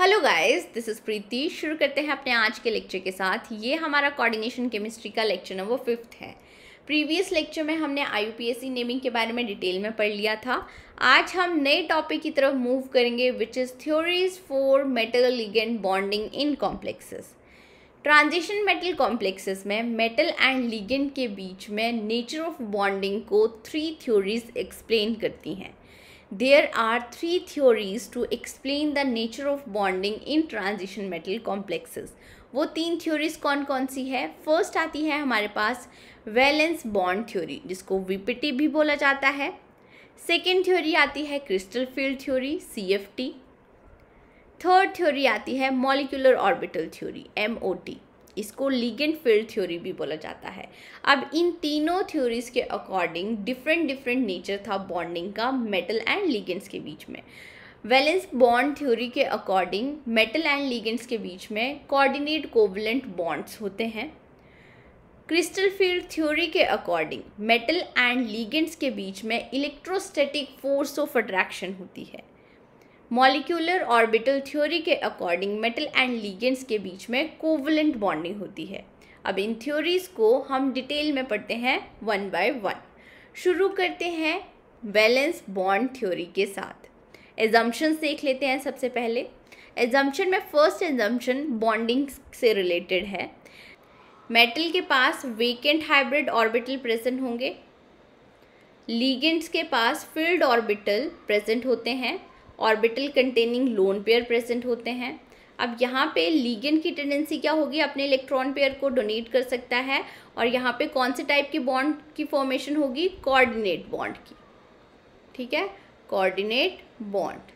Hello guys this is Preeti शुरू करते हैं अपने आज के लेक्चर के साथ ये हमारा कोऑर्डिनेशन केमिस्ट्री का लेक्चर नंबर फिफ्थ है प्रीवियस लेक्चर में हमने आई नेमिंग के बारे में डिटेल में पढ़ लिया था आज हम नए टॉपिक की तरफ मूव करेंगे which is theories for metal ligand bonding in complexes transition metal complexes में मेटल एंड लिगेंड के बीच में नेचर ऑफ बॉन्डिंग को थ्री थ्योरीज एक्सप्लेन करती हैं There are three theories to explain the nature of bonding in transition metal complexes. वो तीन theories कौन कौन सी है फर्स्ट आती है हमारे पास वैलेंस बॉन्ड थ्योरी जिसको वीपीटी भी बोला जाता है सेकेंड थ्योरी आती है crystal field theory C third theory आती है मॉलिकुलर ऑर्बिटल थ्योरी एम इसको लीगेंट फील्ड थ्योरी भी बोला जाता है अब इन तीनों थ्योरीज के अकॉर्डिंग डिफरेंट डिफरेंट नेचर था बॉन्डिंग का मेटल एंड लीगेंट्स के बीच में वैलेंस बॉन्ड थ्योरी के अकॉर्डिंग मेटल एंड लीगेंट्स के बीच में कोऑर्डिनेट कोवलेंट बॉन्ड्स होते हैं क्रिस्टल फील्ड थ्योरी के अकॉर्डिंग मेटल एंड लीगेंट्स के बीच में इलेक्ट्रोस्टेटिक फोर्स ऑफ अट्रैक्शन होती है मॉलिक्यूलर ऑर्बिटल थ्योरी के अकॉर्डिंग मेटल एंड लीगेंट्स के बीच में कोवलेंट बॉन्डिंग होती है अब इन थ्योरीज को हम डिटेल में पढ़ते हैं वन बाय वन शुरू करते हैं बैलेंस बॉन्ड थ्योरी के साथ एजम्पन्स देख लेते हैं सबसे पहले एजम्पन में फर्स्ट एजम्पन बॉन्डिंग से रिलेटेड है मेटल के पास वेकेंट हाइब्रिड ऑर्बिटल प्रेजेंट होंगे लीगेंट्स के पास फील्ड ऑर्बिटल प्रेजेंट होते हैं orbital containing lone pair present होते हैं अब यहाँ पे लीगेंड की टेंडेंसी क्या होगी अपने इलेक्ट्रॉन पेयर को डोनेट कर सकता है और यहाँ पे कौन से टाइप की बॉन्ड की फॉर्मेशन होगी कोऑर्डिनेट बॉन्ड की ठीक है कोऑर्डिनेट बॉन्ड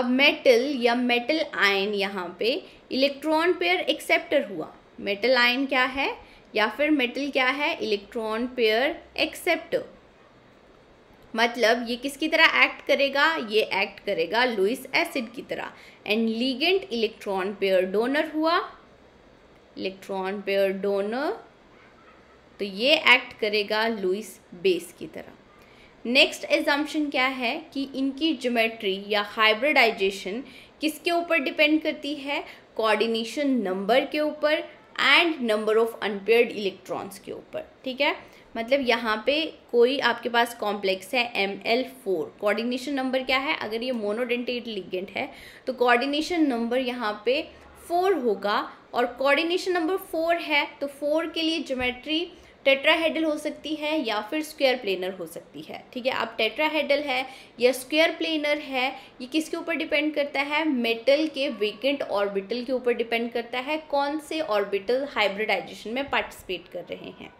अब मेटल या मेटल आयन यहाँ पे इलेक्ट्रॉन पेयर एक्सेप्टर हुआ मेटल आयन क्या है या फिर मेटल क्या है इलेक्ट्रॉन पेयर एक्सेप्टर मतलब ये किसकी तरह एक्ट करेगा ये एक्ट करेगा लुइस एसिड की तरह and ligand electron pair donor हुआ इलेक्ट्रॉन पेयर डोनर तो ये एक्ट करेगा लुइस बेस की तरह नेक्स्ट एजम्पन क्या है कि इनकी ज्योमेट्री या हाइब्रिडाइजेशन किसके ऊपर डिपेंड करती है कोऑर्डिनेशन नंबर के ऊपर and number of unpaired electrons के ऊपर ठीक है मतलब यहाँ पे कोई आपके पास कॉम्प्लेक्स है M L four coordination number क्या है अगर ये मोनोडेंटेट लिगेंट है तो कोऑर्डिनेशन नंबर यहाँ पे फोर होगा और कोऑर्डिनेशन नंबर फोर है तो फोर के लिए ज्योमेट्री टेट्राहेडल हो सकती है या फिर स्क्वायर प्लेनर हो सकती है ठीक है अब टेट्राहेडल है या स्क्वायर प्लेनर है ये किसके ऊपर डिपेंड करता है मेटल के वेकेंट ऑर्बिटल के ऊपर डिपेंड करता है कौन से ऑर्बिटल हाइब्रिडाइजेशन में पार्टिसिपेट कर रहे हैं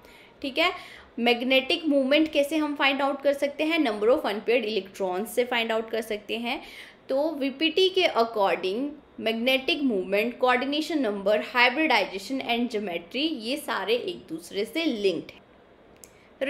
ठीक है मैग्नेटिक मूवमेंट कैसे हम फाइंड आउट कर सकते हैं नंबर ऑफ अनपेड इलेक्ट्रॉन्स से फाइंड आउट कर सकते हैं तो वीपीटी के according magnetic movement coordination number hybridization and geometry ये सारे एक दूसरे से लिंक्ड हैं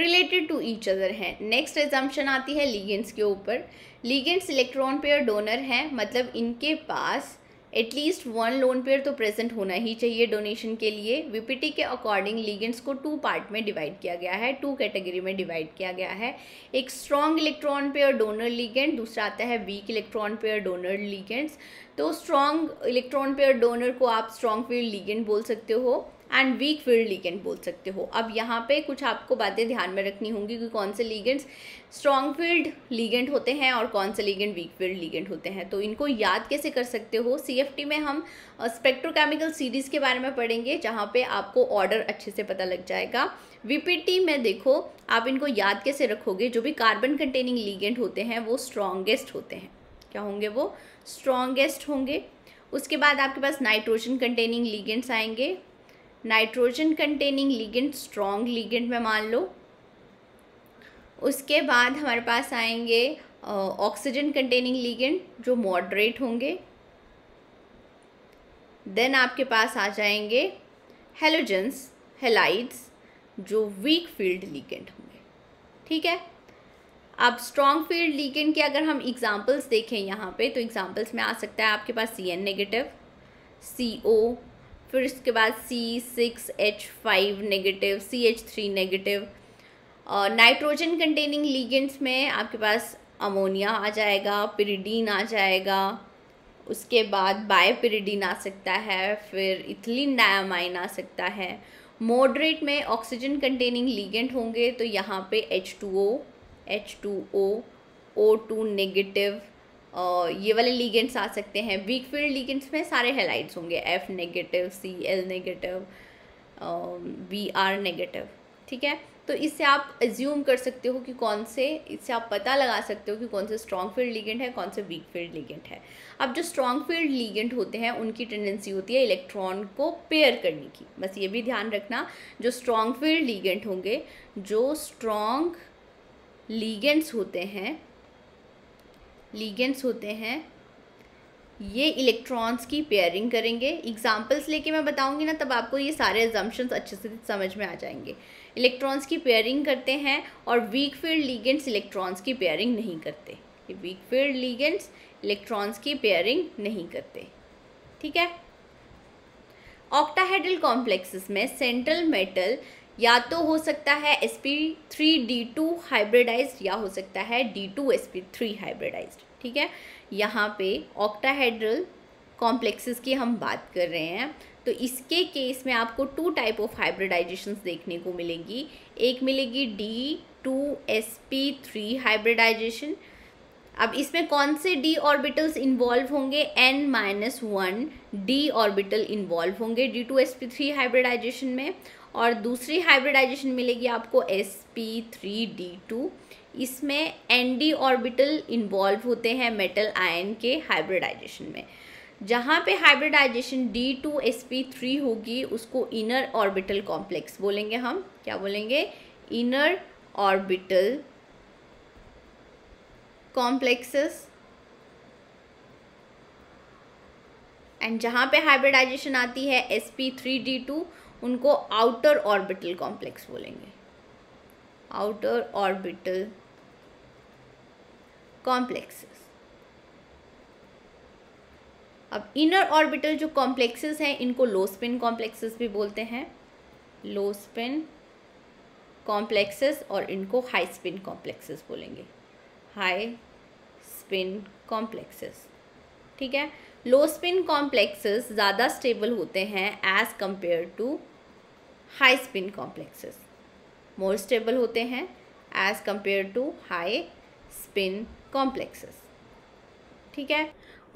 रिलेटेड टू ईच अदर है नेक्स्ट एग्जाम्पन आती है लीगेंट्स के ऊपर लीगेंट्स इलेक्ट्रॉन पेयर डोनर हैं मतलब इनके पास एटलीस्ट वन लोन पेयर तो प्रेजेंट होना ही चाहिए डोनेशन के लिए वीपीटी के अकॉर्डिंग लीगेंट्स को टू पार्ट में डिवाइड किया गया है टू कैटेगरी में डिवाइड किया गया है एक strong electron pair donor ligand दूसरा आता है weak electron pair donor ligands तो स्ट्रॉन्ग इलेक्ट्रॉन पेयर डोनर को आप स्ट्रॉन्ग पेयर लीगेंट बोल सकते हो एंड वीक फील्ड लीगेंट बोल सकते हो अब यहाँ पे कुछ आपको बातें ध्यान में रखनी होंगी कि कौन से लीगेंट्स स्ट्रॉन्ग फील्ड लीगेंट होते हैं और कौन से लीगेंट वीक फील्ड लीगेंट होते हैं तो इनको याद कैसे कर सकते हो सी में हम स्पेक्ट्रोकेमिकल सीरीज़ के बारे में पढ़ेंगे जहाँ पर आपको ऑर्डर अच्छे से पता लग जाएगा वीपीटी में देखो आप इनको याद कैसे रखोगे जो भी कार्बन कंटेनिंग लीगेंट होते हैं वो स्ट्रॉन्गेस्ट होते हैं क्या होंगे वो स्ट्रॉन्गेस्ट होंगे उसके बाद आपके पास नाइट्रोजन कंटेनिंग लीगेंट्स आएंगे nitrogen containing ligand strong ligand में मान लो उसके बाद हमारे पास आएंगे ऑक्सीजन कंटेनिंग लिगेंट जो मॉडरेट होंगे देन आपके पास आ जाएंगे हेलोजेंस हेलाइड्स जो वीक फील्ड लीगेंट होंगे ठीक है अब स्ट्रॉन्ग फील्ड लीगेंट के अगर हम एग्जांपल्स देखें यहाँ पे तो एग्जांपल्स में आ सकता है आपके पास सी एन नेगेटिव सी ओ फिर इसके बाद C six H five negative C H three negative और नाइट्रोजन कंटेनिंग लीगेंट्स में आपके पास अमोनिया आ जाएगा पिरीडीन आ जाएगा उसके बाद बायोपिरीडीन आ सकता है फिर इथिलीन डायामाइन आ सकता है मॉडरेट में ऑक्सीजन कंटेनिंग लीगेंट होंगे तो यहाँ पे H two O H two O O two negative ये वाले लीगेंट्स आ सकते हैं वीक फील्ड लीगेंट्स में सारे हेलाइट्स होंगे F negative C L negative B R negative ठीक है तो इससे आप एज्यूम कर सकते हो कि कौन से इससे आप पता लगा सकते हो कि कौन से स्ट्रॉन्ग फील्ड लीगेंट है कौन से वीक फील्ड लीगेंट है अब जो स्ट्रॉन्ग फील्ड लीगेंट होते हैं उनकी टेंडेंसी होती है इलेक्ट्रॉन को पेयर करने की बस ये भी ध्यान रखना जो स्ट्रॉन्ग फील्ड लीगेंट होंगे जो स्ट्रॉन्ग लीगेंट्स होते हैं लीगेंट्स होते हैं ये इलेक्ट्रॉन्स की पेयरिंग करेंगे एग्जाम्पल्स लेके मैं बताऊंगी ना तब आपको ये सारे एजम्पन्स अच्छे से समझ में आ जाएंगे इलेक्ट्रॉन्स की पेयरिंग करते हैं और वीक फील्ड लीगेंट्स इलेक्ट्रॉन्स की पेयरिंग नहीं करते वीक फील्ड लीगेंट्स इलेक्ट्रॉन्स की पेयरिंग नहीं करते ठीक है ऑक्टाहेड्रल कॉम्प्लेक्सेस में सेंट्रल मेटल या तो हो सकता है S P three D two hybridize या हो सकता है D two S P three hybridize ठीक है यहाँ पे ऑक्टाहाइड्रल कॉम्प्लेक्सेस की हम बात कर रहे हैं तो इसके केस में आपको टू टाइप ऑफ हाइब्रिडाइजेशन देखने को मिलेंगी एक मिलेगी D two S P three hybridization अब इसमें कौन से डी ऑर्बिटल्स इन्वॉल्व होंगे N minus one D orbital involve होंगे D two S P three hybridization में और दूसरी हाइब्रिडाइजेशन मिलेगी आपको S P three D two इसमें एन डी ऑर्बिटल इन्वॉल्व होते हैं मेटल आयन के हाइब्रिडाइजेशन में जहाँ पे hybridization D two S P three होगी उसको इनर ऑर्बिटल कॉम्प्लेक्स बोलेंगे हम क्या बोलेंगे इनर ऑर्बिटल कॉम्प्लेक्सेस एंड जहाँ पे हाइब्रिडाइजेशन आती है S P three D two उनको आउटर ऑर्बिटल कॉम्प्लेक्स बोलेंगे आउटर ऑर्बिटल कॉम्प्लेक्सेस अब इनर ऑर्बिटल जो कॉम्प्लेक्सेस हैं इनको लो स्पिन कॉम्प्लेक्सेस भी बोलते हैं लो स्पिन कॉम्प्लेक्सेस और इनको हाई स्पिन कॉम्प्लेक्सेस बोलेंगे हाई स्पिन कॉम्प्लेक्सेस ठीक है लो स्पिन कॉम्प्लेक्सेस ज़्यादा स्टेबल होते हैं as compare to high spin complexes more stable होते हैं as compare to high spin complexes ठीक है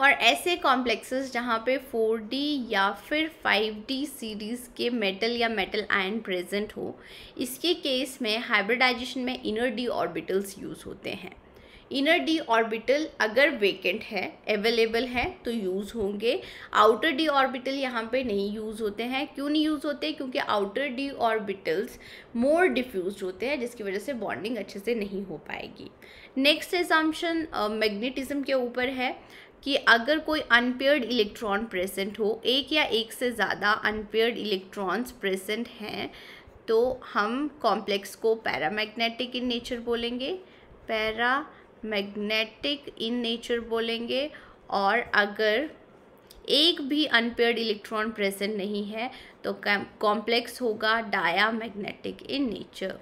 और ऐसे कॉम्प्लेक्सेस जहाँ पे 4D या फिर 5D सीरीज़ के मेटल या मेटल आयन प्रेजेंट हो इसके केस में हाइब्रिडाइजेशन में इनर डी ऑर्बिटल्स यूज़ होते हैं इनर डी ऑर्बिटल अगर वेकेंट है अवेलेबल है तो यूज़ होंगे आउटर डी ऑर्बिटल यहाँ पे नहीं यूज़ होते हैं क्यों नहीं यूज़ होते क्योंकि outer D orbitals more diffuse होते हैं जिसकी वजह से बॉन्डिंग अच्छे से नहीं हो पाएगी नेक्स्ट एजाम्पन मैग्नेटिज्म के ऊपर है कि अगर कोई अनपेयर्ड इलेक्ट्रॉन प्रेजेंट हो एक या एक से ज़्यादा अनपेयर्ड इलेक्ट्रॉन्स प्रेजेंट हैं तो हम कॉम्प्लेक्स को पैरामैग्नेटिक इन नेचर बोलेंगे पैरा मैग्नेटिक इन नेचर बोलेंगे और अगर एक भी अनपेयर्ड इलेक्ट्रॉन प्रेजेंट नहीं है तो कॉम्प्लेक्स होगा डाया मैग्नेटिक इन नेचर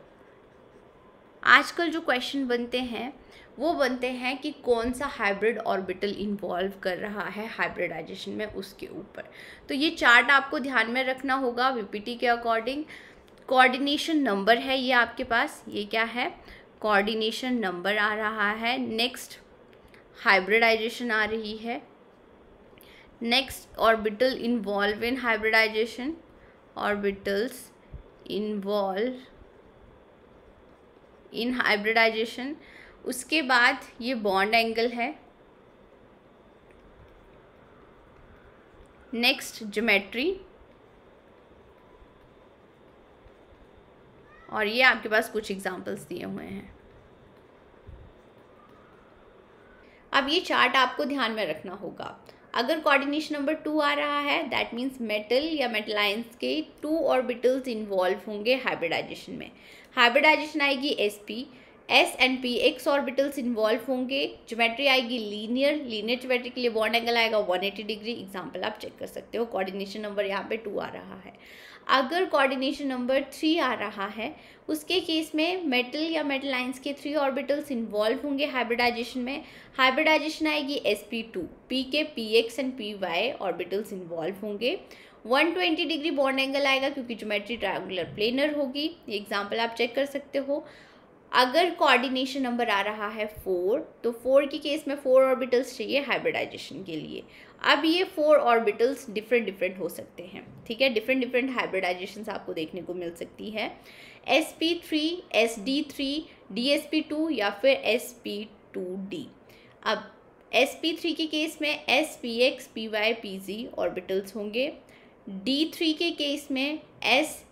आजकल जो क्वेश्चन बनते हैं वो बनते हैं कि कौन सा हाइब्रिड ऑर्बिटल इन्वॉल्व कर रहा है हाइब्रिडाइजेशन में उसके ऊपर तो ये चार्ट आपको ध्यान में रखना होगा वीपीटी के अकॉर्डिंग कोऑर्डिनेशन नंबर है ये आपके पास ये क्या है कोऑर्डिनेशन नंबर आ रहा है नेक्स्ट हाइब्रिडाइजेशन आ रही है next orbital involve in hybridization orbitals involve in hybridization उसके बाद ये बॉन्ड एंगल है नेक्स्ट ज्योमेट्री और ये आपके पास कुछ एग्जांपल्स दिए हुए हैं अब ये चार्ट आपको ध्यान में रखना होगा अगर कोऑर्डिनेशन नंबर टू आ रहा है दैट मीन्स मेटल या मेटलाइंस के टू ऑर्बिटल्स इन्वॉल्व होंगे हाइब्रिडाइजेशन में हाइब्रिडाइजेशन आएगी S P S and P X orbitals involve होंगे ज्योमेट्री आएगी लीनियर लीनियर ज्योमेट्री के लिए बॉन्ड एंगल आएगा 180 डिग्री एग्जांपल आप चेक कर सकते हो कोऑर्डिनेशन नंबर यहाँ पे टू आ रहा है अगर कोऑर्डिनेशन नंबर थ्री आ रहा है उसके केस में मेटल या मेटल लाइंस के थ्री ऑर्बिटल्स इन्वॉल्व होंगे हाइब्रिडाइजेशन में हाइब्रिडाइजेशन आएगी एस पी टू पी के P X and P Y orbitals involve होंगे 120 डिग्री बॉन्ड एंगल आएगा क्योंकि ज्योमेट्री ट्रायंगुलर प्लेनर होगी ये एग्जाम्पल आप चेक कर सकते हो अगर कोऑर्डिनेशन नंबर आ रहा है फोर तो फोर के केस में फोर ऑर्बिटल्स चाहिए हाइब्रिडाइजेशन के लिए अब ये फोर ऑर्बिटल्स डिफरेंट डिफरेंट हो सकते हैं ठीक है डिफरेंट डिफरेंट हाइब्रिडाइजेशन आपको देखने को मिल सकती है S P three S D three D S P two या फिर एस पी टू डी अब एस पी थ्री के केस में S P x P Y P Z orbitals होंगे डी थ्री के केस में S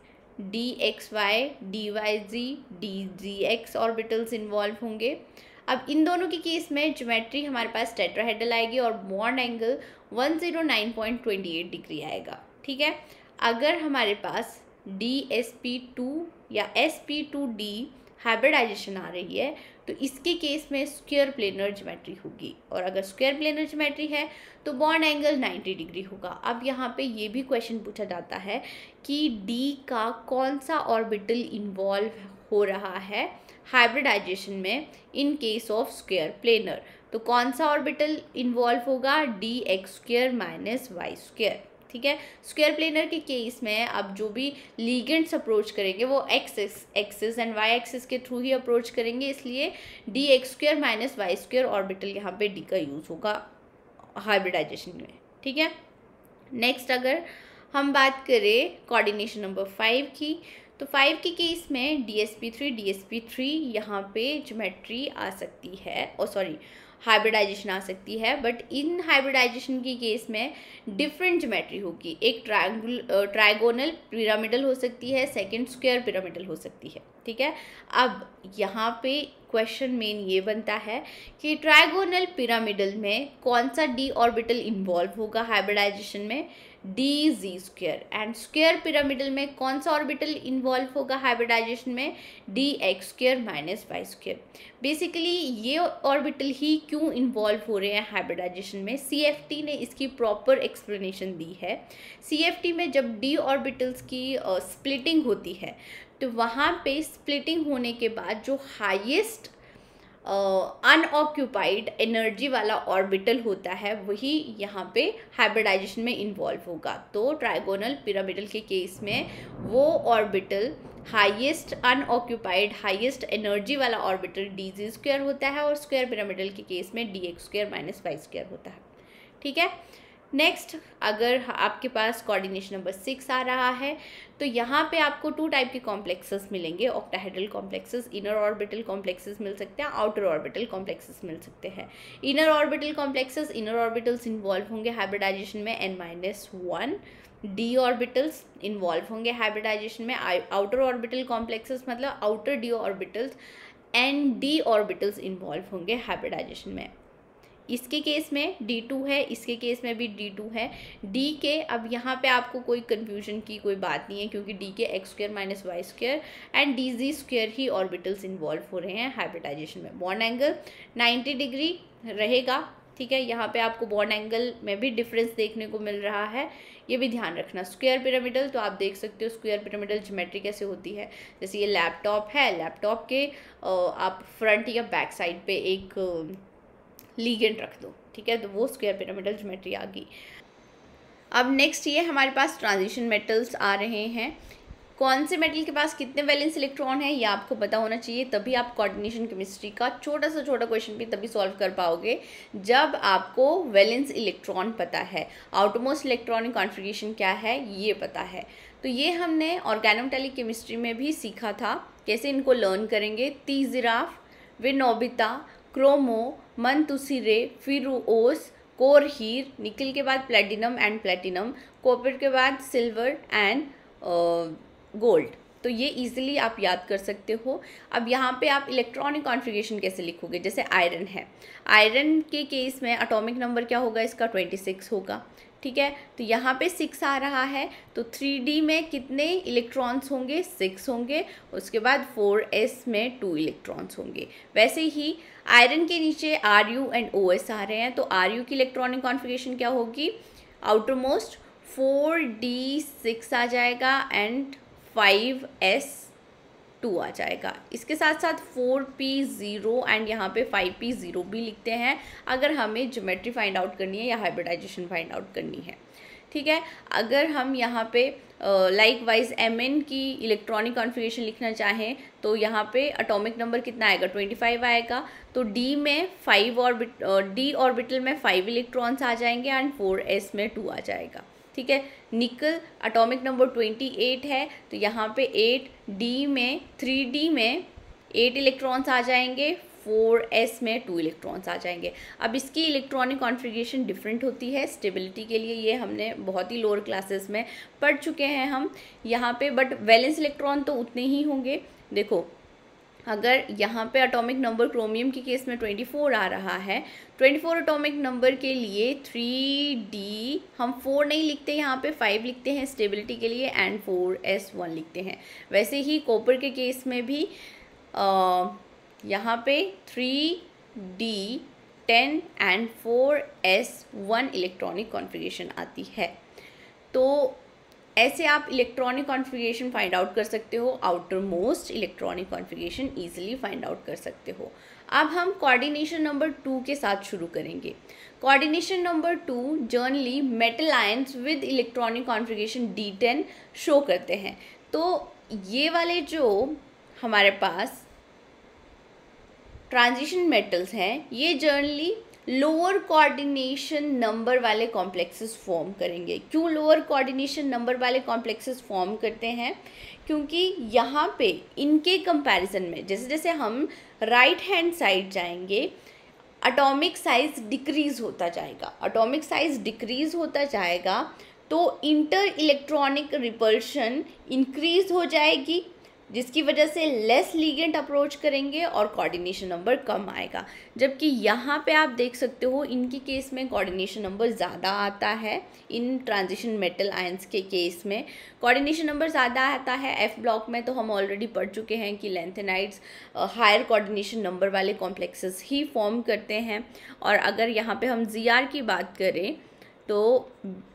D X Y D Y Z D Z X orbitals involve होंगे अब इन दोनों के केस में ज्योमेट्री हमारे पास हेडल आएगी और बॉन्ड एंगल 109.28 डिग्री आएगा ठीक है अगर हमारे पास डी एस पी टू या S P two D hybridization आ रही है तो इसके केस में स्क्वेयर प्लेनर ज्योमेट्री होगी और अगर स्क्वेयर प्लेनर ज्योमेट्री है तो बॉन्ड एंगल 90 डिग्री होगा अब यहाँ पे ये भी क्वेश्चन पूछा जाता है कि डी का कौन सा ऑर्बिटल इन्वॉल्व हो रहा है हाइब्रिडाइजेशन में in case of square planar तो कौन सा ऑर्बिटल इन्वॉल्व होगा D x square minus Y square ठीक है स्क्वेयर प्लेनर के केस में आप जो भी लीगेंट्स अप्रोच करेंगे वो X axis and Y axis के थ्रू ही अप्रोच करेंगे इसलिए D x square minus Y square orbital यहाँ पे डी का यूज़ होगा हाइब्रिडाइजेशन में ठीक है नेक्स्ट अगर हम बात करें कोऑर्डिनेशन नंबर फाइव की तो फाइव के केस में D S P three D S P three यहाँ पे जोमेट्री आ सकती है और सॉरी हाइब्रिडाइजेशन आ सकती है बट इन हाइब्रिडाइजेशन के केस में डिफरेंट जोमेट्री होगी एक ट्राइंगल ट्राइगोनल पिरामिडल हो सकती है सेकंड स्क्वायर पिरामिडल हो सकती है ठीक है अब यहाँ पे क्वेश्चन मेन ये बनता है कि ट्राइगोनल पिरामिडल में कौन सा डी ऑर्बिटल इन्वॉल्व होगा हाइब्रिडाइजेशन में D ji square and square pyramidal में कौन सा ऑर्बिटल इन्वॉल्व होगा हाइब्रिडाइजेशन में D x square minus Y square basically ये ऑर्बिटल ही क्यों इन्वॉल्व हो रहे हैं हाइब्रिडाइजेशन में सी एफ टी ने इसकी प्रॉपर एक्सप्लेनेशन दी है सी एफ टी में जब डी ऑर्बिटल्स की स्प्लिटिंग uh, होती है तो वहाँ पे स्प्लिटिंग होने के बाद जो हाइएस्ट अनऑक्यूपाइड uh, एनर्जी वाला ऑर्बिटल होता है वही यहाँ पे हाइब्रिडाइजेशन में इन्वॉल्व होगा तो ट्राइगोनल पिरामिडल के केस में वो orbital highest unoccupied highest energy वाला ऑर्बिटल डी स्क्वायर होता है और स्क्वायर पिरामिडल के केस में D X square minus Y square होता है ठीक है नेक्स्ट अगर आपके पास कोऑर्डिनेशन नंबर सिक्स आ रहा है तो यहाँ पे आपको टू टाइप के कॉम्प्लेक्सेस मिलेंगे octahedral complexes inner orbital complexes मिल सकते हैं आउटर ऑर्बिटल कॉम्प्लेक्सेस मिल सकते हैं inner orbital complexes inner orbitals involve होंगे हाइब्रिडाइजेशन में N minus one D orbitals involve होंगे हाइब्रिडाइजेशन में आउटर ऑर्बिटल कॉम्प्लेक्सेस मतलब outer D orbitals and D orbitals involve होंगे हाइब्रिडाइजेशन में इसके केस में डी टू है इसके केस में भी डी टू है डी के अब यहाँ पे आपको कोई कन्फ्यूजन की कोई बात नहीं है क्योंकि डी के x square minus Y square and d ji square ही ऑर्बिटल्स इन्वॉल्व हो रहे हैं हाइब्रिटाइजेशन में बॉन्ड एंगल नाइन्टी डिग्री रहेगा ठीक है यहाँ पे आपको बॉन्ड एंगल में भी डिफरेंस देखने को मिल रहा है ये भी ध्यान रखना स्क्वायर पिरामिडल तो आप देख सकते हो स्क्वायर पिरामिडल ज्योमेट्री कैसे होती है जैसे ये लैपटॉप है लैपटॉप के आप फ्रंट या बैक साइड पे एक लीगेंड रख दो ठीक है तो वो स्क्वेयर पिरामिडल ज्योमेट्री आ गई अब नेक्स्ट ये हमारे पास ट्रांजिशन मेटल्स आ रहे हैं कौन से मेटल के पास कितने वैलेंस इलेक्ट्रॉन है ये आपको पता होना चाहिए तभी आप कोऑर्डिनेशन केमिस्ट्री का छोटा सा छोटा क्वेश्चन भी तभी सॉल्व कर पाओगे जब आपको वैलेंस इलेक्ट्रॉन पता है आउटमोस्ट इलेक्ट्रॉनिक कॉन्फ़िगरेशन क्या है ये पता है तो ये हमने ऑर्गेनोमेटेली केमिस्ट्री में भी सीखा था कैसे इनको लर्न करेंगे तीजराफ विनोबिता क्रोमो मनतुसिरे फिरूओस कोर हीर निकल के बाद प्लेटिनम एंड प्लेटिनम कॉपर के बाद सिल्वर एंड गोल्ड तो ये इजीली आप याद कर सकते हो अब यहाँ पे आप इलेक्ट्रॉनिक कॉन्फ़िगरेशन कैसे लिखोगे जैसे आयरन है आयरन के केस में अटोमिक नंबर क्या होगा इसका ट्वेंटी सिक्स होगा ठीक है तो यहाँ पे सिक्स आ रहा है तो थ्री डी में कितने इलेक्ट्रॉन्स होंगे सिक्स होंगे उसके बाद फोर एस में टू इलेक्ट्रॉन्स होंगे वैसे ही आयरन के नीचे R U and O S आ रहे हैं तो आर यू की इलेक्ट्रॉनिक कॉन्फ़िगरेशन क्या होगी outermost four D six आ जाएगा एंड फाइव एस टू आ जाएगा इसके साथ साथ फोर पी ज़ीरो एंड यहाँ पे फाइव पी ज़ीरो भी लिखते हैं अगर हमें ज्योमेट्री फाइंड आउट करनी है या हाइब्रिडाइजेशन फाइंड आउट करनी है ठीक है अगर हम यहाँ पे लाइक वाइज एम एन की इलेक्ट्रॉनिक कॉन्फ़िगरेशन लिखना चाहें तो यहाँ पे अटोमिक नंबर कितना आएगा ट्वेंटी फाइव आएगा तो डी में फाइव ऑर्बिट डी ऑर्बिटल में फाइव इलेक्ट्रॉन्स आ जाएंगे एंड फोर एस में टू आ जाएगा ठीक है निकल अटोमिक नंबर ट्वेंटी एट है तो यहाँ पे एट डी में थ्री डी में एट इलेक्ट्रॉन्स आ जाएंगे फोर एस में टू इलेक्ट्रॉन्स आ जाएंगे अब इसकी इलेक्ट्रॉनिक कॉन्फ़िगरेशन डिफरेंट होती है स्टेबिलिटी के लिए ये हमने बहुत ही लोअर क्लासेस में पढ़ चुके हैं हम यहाँ पे बट वैलेंस इलेक्ट्रॉन तो उतने ही होंगे देखो अगर यहाँ पे एटॉमिक नंबर क्रोमियम के केस में 24 आ रहा है 24 एटॉमिक नंबर के लिए 3D हम 4 नहीं लिखते यहाँ पे 5 लिखते हैं स्टेबिलिटी के लिए एंड 4s1 लिखते हैं वैसे ही कॉपर के केस में भी आ, यहाँ पे three d ten and four s one electronic configuration आती है तो ऐसे आप इलेक्ट्रॉनिक कॉन्फ़िगरेशन फाइंड आउट कर सकते हो outermost electronic configuration easily find out कर सकते हो अब हम कोऑर्डिनेशन नंबर टू के साथ शुरू करेंगे coordination number two generally metal ions with electronic configuration d ten show करते हैं तो ये वाले जो हमारे पास ट्रांजिशन मेटल्स हैं ये जर्नली लोअर कोऑर्डिनेशन नंबर वाले कॉम्प्लेक्सेस फॉर्म करेंगे क्यों लोअर कोऑर्डिनेशन नंबर वाले कॉम्प्लेक्सेस फॉर्म करते हैं क्योंकि यहाँ पे इनके कंपैरिजन में जैसे जैसे हम राइट हैंड साइड जाएंगे अटोमिक साइज डिक्रीज होता जाएगा अटोमिक साइज डिक्रीज होता जाएगा तो इंटर इलेक्ट्रॉनिक रिपल्शन इंक्रीज हो जाएगी जिसकी वजह से लेस लीगेंट अप्रोच करेंगे और कोऑर्डिनेशन नंबर कम आएगा जबकि यहाँ पे आप देख सकते हो इनके केस में कोऑर्डिनेशन नंबर ज़्यादा आता है इन ट्रांजिशन मेटल आयंस के केस में कोऑर्डिनेशन नंबर ज़्यादा आता है एफ ब्लॉक में तो हम ऑलरेडी पढ़ चुके हैं कि लेंथेनाइड्स हायर कोऑर्डिनेशन नंबर वाले कॉम्प्लेक्सेस ही फॉर्म करते हैं और अगर यहाँ पर हम जी की बात करें तो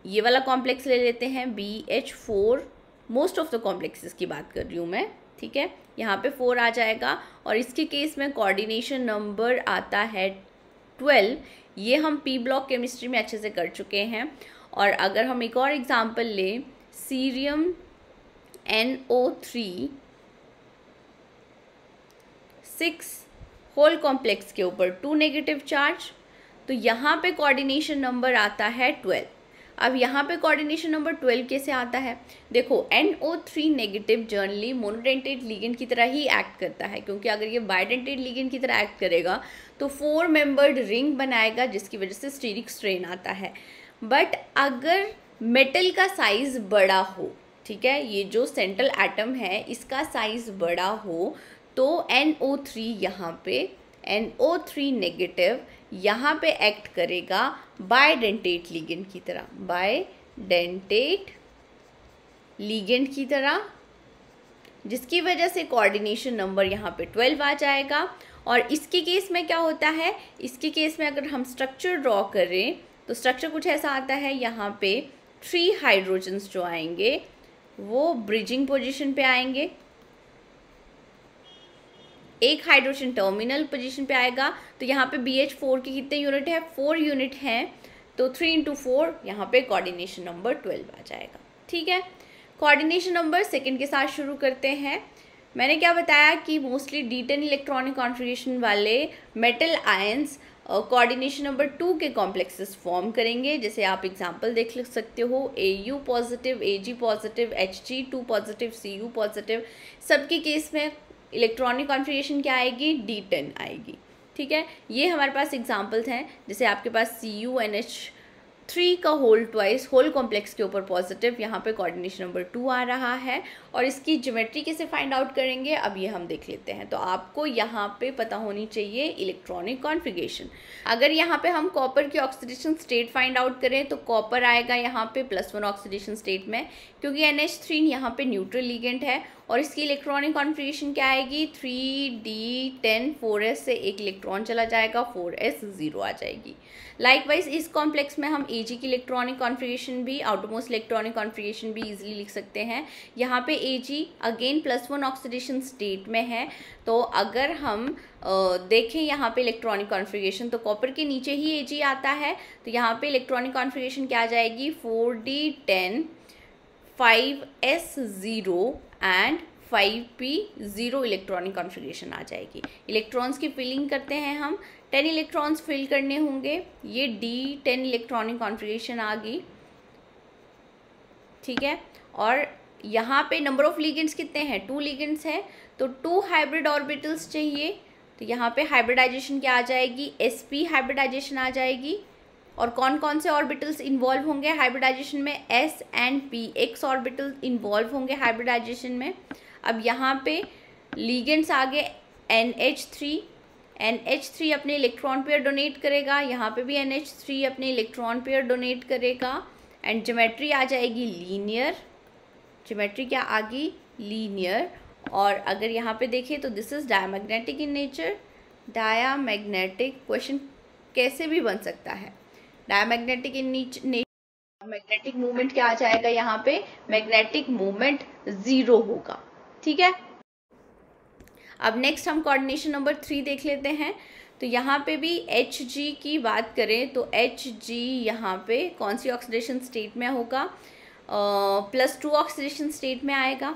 ये वाला कॉम्प्लेक्स ले लेते हैं B H four most of the complexes की बात कर रही हूँ मैं ठीक है यहाँ पे फोर आ जाएगा और इसके केस में कोऑर्डिनेशन नंबर आता है ट्वेल्व ये हम पी ब्लॉक केमिस्ट्री में अच्छे से कर चुके हैं और अगर हम एक और एग्ज़ाम्पल लें cerium N O three six whole complex के ऊपर टू नेगेटिव चार्ज तो यहाँ पे कोऑर्डिनेशन नंबर आता है ट्वेल्व अब यहाँ पे कोऑर्डिनेशन नंबर ट्वेल्व कैसे आता है देखो N O three negative generally monodentate ligand की तरह ही एक्ट करता है क्योंकि अगर ये बायोडेंटेड लीगन की तरह एक्ट करेगा तो फोर मेंबर्ड रिंग बनाएगा जिसकी वजह से स्टीरिक स्ट्रेन आता है बट अगर मेटल का साइज़ बड़ा हो ठीक है ये जो सेंट्रल एटम है इसका साइज़ बड़ा हो तो एन ओ थ्री यहाँ पे एन ओ थ्री नेगेटिव यहाँ पे एक्ट करेगा बाय डेंटेट लीगेंट की तरह बाय डेंटेट लीगेंट की तरह जिसकी वजह से कोऑर्डिनेशन नंबर यहाँ पे ट्वेल्व आ जाएगा और इसके केस में क्या होता है इसके केस में अगर हम स्ट्रक्चर ड्रॉ करें तो स्ट्रक्चर कुछ ऐसा आता है यहाँ पे थ्री हाइड्रोजन्स जो आएंगे वो ब्रिजिंग पोजीशन पे आएंगे एक हाइड्रोजन टर्मिनल पोजीशन पे आएगा तो यहाँ पे बी एच फोर की कितने यूनिट है फोर यूनिट हैं तो थ्री इंटू फोर यहाँ पे कोऑर्डिनेशन नंबर ट्वेल्व आ जाएगा ठीक है कोऑर्डिनेशन नंबर सेकंड के साथ शुरू करते हैं मैंने क्या बताया कि mostly d ten electronic configuration वाले metal ions coordination number two के कॉम्प्लेक्सेस फॉर्म करेंगे जैसे आप एग्जांपल देख सकते हो A U positive A G positive H G two positive C U positive सबके केस में इलेक्ट्रॉनिक कॉन्फ़िगरेशन क्या आएगी डी टेन आएगी ठीक है ये हमारे पास एग्जाम्पल्स हैं जैसे आपके पास C U N H three का होल ट्वाइस होल कॉम्प्लेक्स के ऊपर पॉजिटिव यहाँ पे कोऑर्डिनेशन नंबर टू आ रहा है और इसकी ज्योमेट्री कैसे फाइंड आउट करेंगे अब ये हम देख लेते हैं तो आपको यहाँ पे पता होनी चाहिए इलेक्ट्रॉनिक कॉन्फ़िगरेशन अगर यहाँ पे हम कॉपर की ऑक्सीडेशन स्टेट फाइंड आउट करें तो कॉपर आएगा यहाँ पे प्लस वन ऑक्सीडेशन स्टेट में क्योंकि एन एच थ्री यहाँ पर न्यूट्रल लीगेंट है और इसकी इलेक्ट्रॉनिक कॉन्फ़िगरेशन क्या आएगी three d ten four s से एक इलेक्ट्रॉन चला जाएगा फोर एस ज़ीरो आ जाएगी लाइक वाइज इस कॉम्प्लेक्स में हम ए जी की इलेक्ट्रॉनिक कॉन्फ़िगरेशन भी आउटमोस्ट इलेक्ट्रॉनिक कॉन्फ़िगरेशन भी ईजिली लिख सकते हैं यहाँ पे A G again plus one oxidation state में है तो अगर हम देखें यहाँ पे इलेक्ट्रॉनिक कॉन्फ्रिगेशन तो कॉपर के नीचे ही ए जी आता है तो यहाँ पे इलेक्ट्रॉनिक कॉन्फ्रिगेशन क्या आ जाएगी four d ten five s zero and 5p zero electronic configuration आ जाएगी इलेक्ट्रॉन्स की फिलिंग करते हैं हम 10 इलेक्ट्रॉन्स फिल करने होंगे ये d 10 इलेक्ट्रॉनिक कॉन्फ़िगरेशन आ गई ठीक है और यहाँ पे नंबर ऑफ लीगेंट्स कितने हैं टू लीगेंट्स हैं तो टू हाइब्रिड ऑर्बिटल्स चाहिए तो यहाँ पे हाइब्रिडाइजेशन क्या आ जाएगी sp हाइब्रिडाइजेशन आ जाएगी और कौन कौन से ऑर्बिटल्स इन्वॉल्व होंगे हाइब्रिडाइजेशन में s and P x orbital involve होंगे हाइब्रिडाइजेशन में अब यहाँ पे लीगेंट्स आगे N H three N H three अपने इलेक्ट्रॉन पेयर डोनेट करेगा यहाँ पे भी एन एच थ्री अपने इलेक्ट्रॉन पेयर डोनेट करेगा एंड जोमेट्री आ जाएगी लीनियर जोमेट्री क्या आ गई लीनियर और अगर यहाँ पे देखें तो this is diamagnetic in nature magnetic question कैसे भी बन सकता है डायमैग्नेटिक इन मैग्नेटिक मूवमेंट क्या आ जाएगा यहाँ पे मैग्नेटिक मूवमेंट जीरो होगा ठीक है अब नेक्स्ट हम कोऑर्डिनेशन नंबर थ्री देख लेते हैं तो यहाँ पे भी एच जी की बात करें तो एच जी यहाँ पे कौन सी ऑक्सीडेशन स्टेट में होगा प्लस टू ऑक्सीडेशन स्टेट में आएगा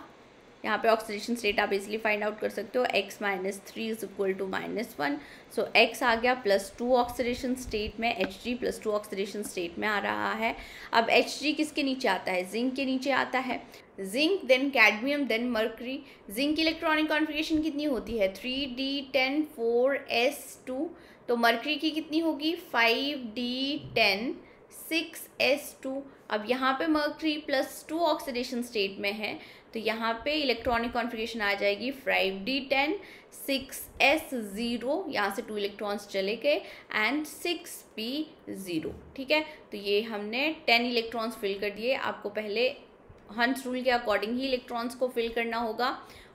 यहाँ पे ऑक्सीडेशन स्टेट आप इजिली फाइंड आउट कर सकते हो x minus three is equal to minus one so x आ गया प्लस टू ऑक्सीडेशन स्टेट में H G plus two oxidation state में आ रहा है अब एच जी किसके नीचे आता है जिंक के नीचे आता है zinc then cadmium then mercury zinc की इलेक्ट्रॉनिक कॉन्फ़िगरेशन कितनी होती है three d ten four s two तो मर्करी की कितनी होगी five d ten six s two अब यहाँ पे mercury plus two oxidation state में है तो यहाँ पे इलेक्ट्रॉनिक कॉन्फ़िगरेशन आ जाएगी five d ten six s zero यहाँ से टू इलेक्ट्रॉन्स चले गए एंड सिक्स पी ज़ीरो ठीक है तो ये हमने टेन इलेक्ट्रॉन्स फिल कर दिए आपको पहले हंस रूल के अकॉर्डिंग ही इलेक्ट्रॉन्स को फिल करना होगा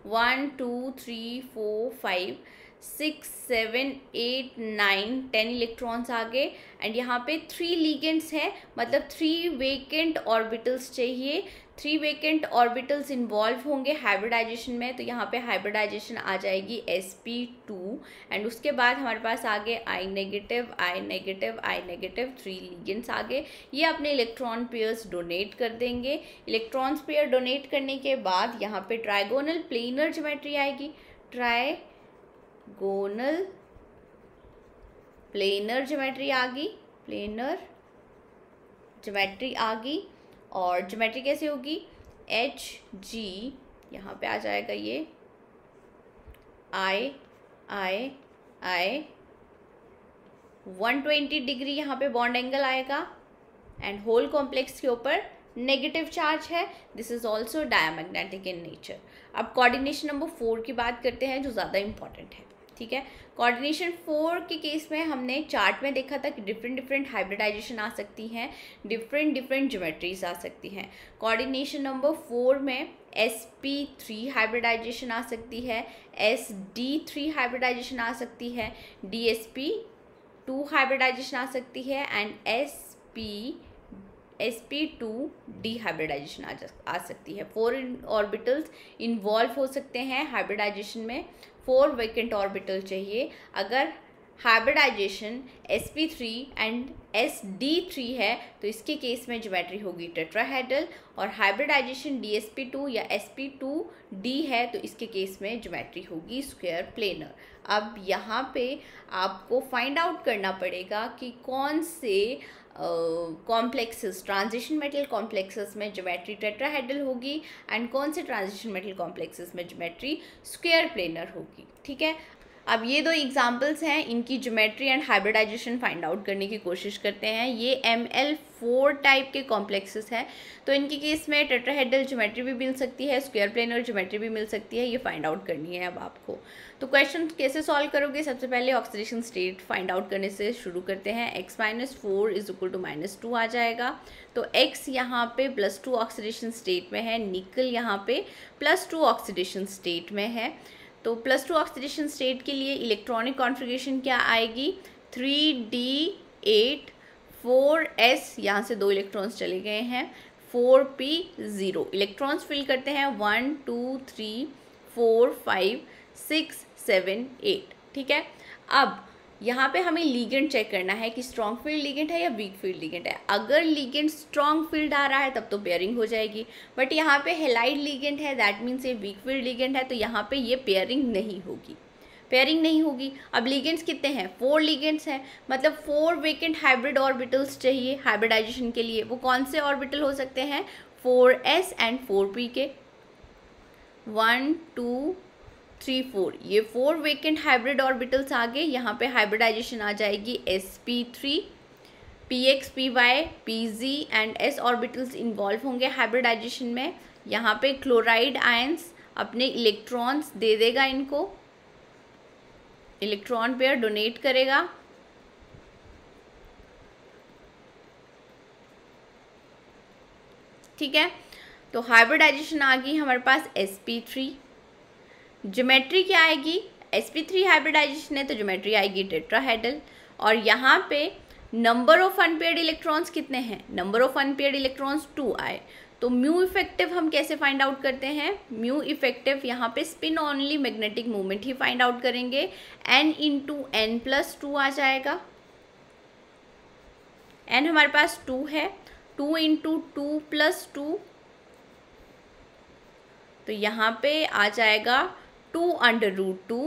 one two three four five six seven eight nine ten electrons आ गए एंड यहाँ पे थ्री लीगेंट्स हैं मतलब थ्री वेकेंट ऑर्बिटल्स चाहिए थ्री वेकेंट ऑर्बिटल्स इन्वॉल्व होंगे हाइब्रिडाइजेशन में तो यहाँ पे हाइब्रिडाइजेशन आ जाएगी एस पी टू एंड उसके बाद हमारे पास आगे I negative I negative I negative three ligands आगे ये अपने इलेक्ट्रॉन पेयर्स डोनेट कर देंगे इलेक्ट्रॉन्स पेयर डोनेट करने के बाद यहाँ पे ट्राइगोनल प्लेनर जोमेट्री आएगी ट्राई गोनल प्लेनर ज्योमेट्री आ गई प्लेनर ज्योमेट्री आ गई और ज्योमेट्री कैसे होगी एच जी यहाँ पे आ जाएगा ये आई आई आई 120 डिग्री यहाँ पे बॉन्ड एंगल आएगा एंड होल कॉम्प्लेक्स के ऊपर नेगेटिव चार्ज है this is also diamagnetic in nature अब कोऑर्डिनेशन नंबर फोर की बात करते हैं जो ज़्यादा इंपॉर्टेंट है ठीक है कोऑर्डिनेशन फोर के केस में हमने चार्ट में देखा था कि डिफरेंट डिफरेंट हाइब्रिडाइजेशन आ सकती हैं डिफरेंट डिफरेंट ज्योमेट्रीज आ सकती हैं कोऑर्डिनेशन नंबर फोर में एस पी थ्री हाइब्रिडाइजेशन आ सकती है एस डी थ्री हाइब्रिडाइजेशन आ सकती है d S P two hybridization आ सकती है and s P s P two D hybridization आ आ सकती है फोर ऑर्बिटल्स इन्वॉल्व हो सकते हैं हाइब्रिडाइजेशन में फोर वेकेंट ऑर्बिटल चाहिए अगर hybridization s P three and s D three है तो इसके केस में ज्योमेट्री होगी टेट्राहेड्रल और hybridization d S P two या एस पी टू डी है तो इसके केस में ज्योमेट्री होगी स्क्वेयर प्लेनर अब यहाँ पे आपको फाइंड आउट करना पड़ेगा कि कौन से कॉम्प्लेक्सेस ट्रांजिशन मेटल कॉम्प्लेक्सेस में ज्योमेट्री टेट्राहेड्रल होगी एंड कौन से ट्रांजिशन मेटल कॉम्प्लेक्सेस में ज्योमेट्री स्क्वेयर प्लेनर होगी ठीक है अब ये दो एग्जाम्पल्स हैं इनकी geometry and hybridization find out करने की कोशिश करते हैं ये एम एल फोर टाइप के कॉम्प्लेक्सेस हैं तो इनके केस में टेट्राहेड्रल ज्योमेट्री भी मिल सकती है स्क्वायर प्लेनर ज्योमेट्री भी मिल सकती है ये फाइंड आउट करनी है अब आपको तो क्वेश्चन कैसे सॉल्व करोगे सबसे पहले ऑक्सीडेशन स्टेट फाइंड आउट करने से शुरू करते हैं x minus four is equal to minus two आ जाएगा तो एक्स यहाँ पे प्लस टू ऑक्सीडेशन स्टेट में है निकल यहाँ पे प्लस टू ऑक्सीडेशन स्टेट में है तो प्लस टू ऑक्सीडेशन स्टेट के लिए इलेक्ट्रॉनिक कॉन्फ़िगरेशन क्या आएगी three d eight four s यहाँ से दो इलेक्ट्रॉन्स चले गए हैं four p zero electrons fill करते हैं one two three four five six seven eight ठीक है अब यहाँ पे हमें लीगेंट चेक करना है कि स्ट्रॉन्ग फील्ड लीगेंट है या वीक फील्ड लीगेंट है अगर लीगेंट स्ट्रॉन्ग फील्ड आ रहा है तब तो पेयरिंग हो जाएगी बट यहाँ पे हेलाइड लीगेंट है दैट मीन्स ये वीक फील्ड लीगेंट है तो यहाँ पे ये पेयरिंग नहीं होगी पेयरिंग नहीं होगी अब लीगेंट्स कितने हैं फोर लीगेंट्स हैं मतलब फोर वेकेंट हाइब्रिड ऑर्बिटल्स चाहिए हाइब्रिडाइजेशन के लिए वो कौन से ऑर्बिटल हो सकते हैं four s and four p के वन टू थ्री फोर ये फोर वेकेंट हाइब्रिड ऑर्बिटल्स आ गए यहाँ पे हाइब्रिडाइजेशन आ जाएगी s P three p x P Y P z and s orbitals involve होंगे हाइब्रिडाइजेशन में यहाँ पे क्लोराइड आयंस अपने इलेक्ट्रॉन्स दे देगा इनको इलेक्ट्रॉन पेयर डोनेट करेगा ठीक है तो हाइब्रिडाइजेशन आ गई हमारे पास एस पी थ्री ज्योमेट्री क्या आएगी sp3 पी थ्री हाइब्रिडाइजेशन है तो ज्योमेट्री आएगी टेट्राहेडल और यहाँ पे नंबर ऑफ अनपेड इलेक्ट्रॉन्स कितने हैं number of unpaired electrons two आए तो म्यू इफेक्टिव हम कैसे फाइंड आउट करते हैं म्यू इफेक्टिव यहाँ पे स्पिन ऑनली मैग्नेटिक मूवमेंट ही फाइंड आउट करेंगे N into N plus two आ जाएगा एन हमारे पास टू है two into two plus two तो यहाँ पे आ जाएगा टू अंडर रूट टू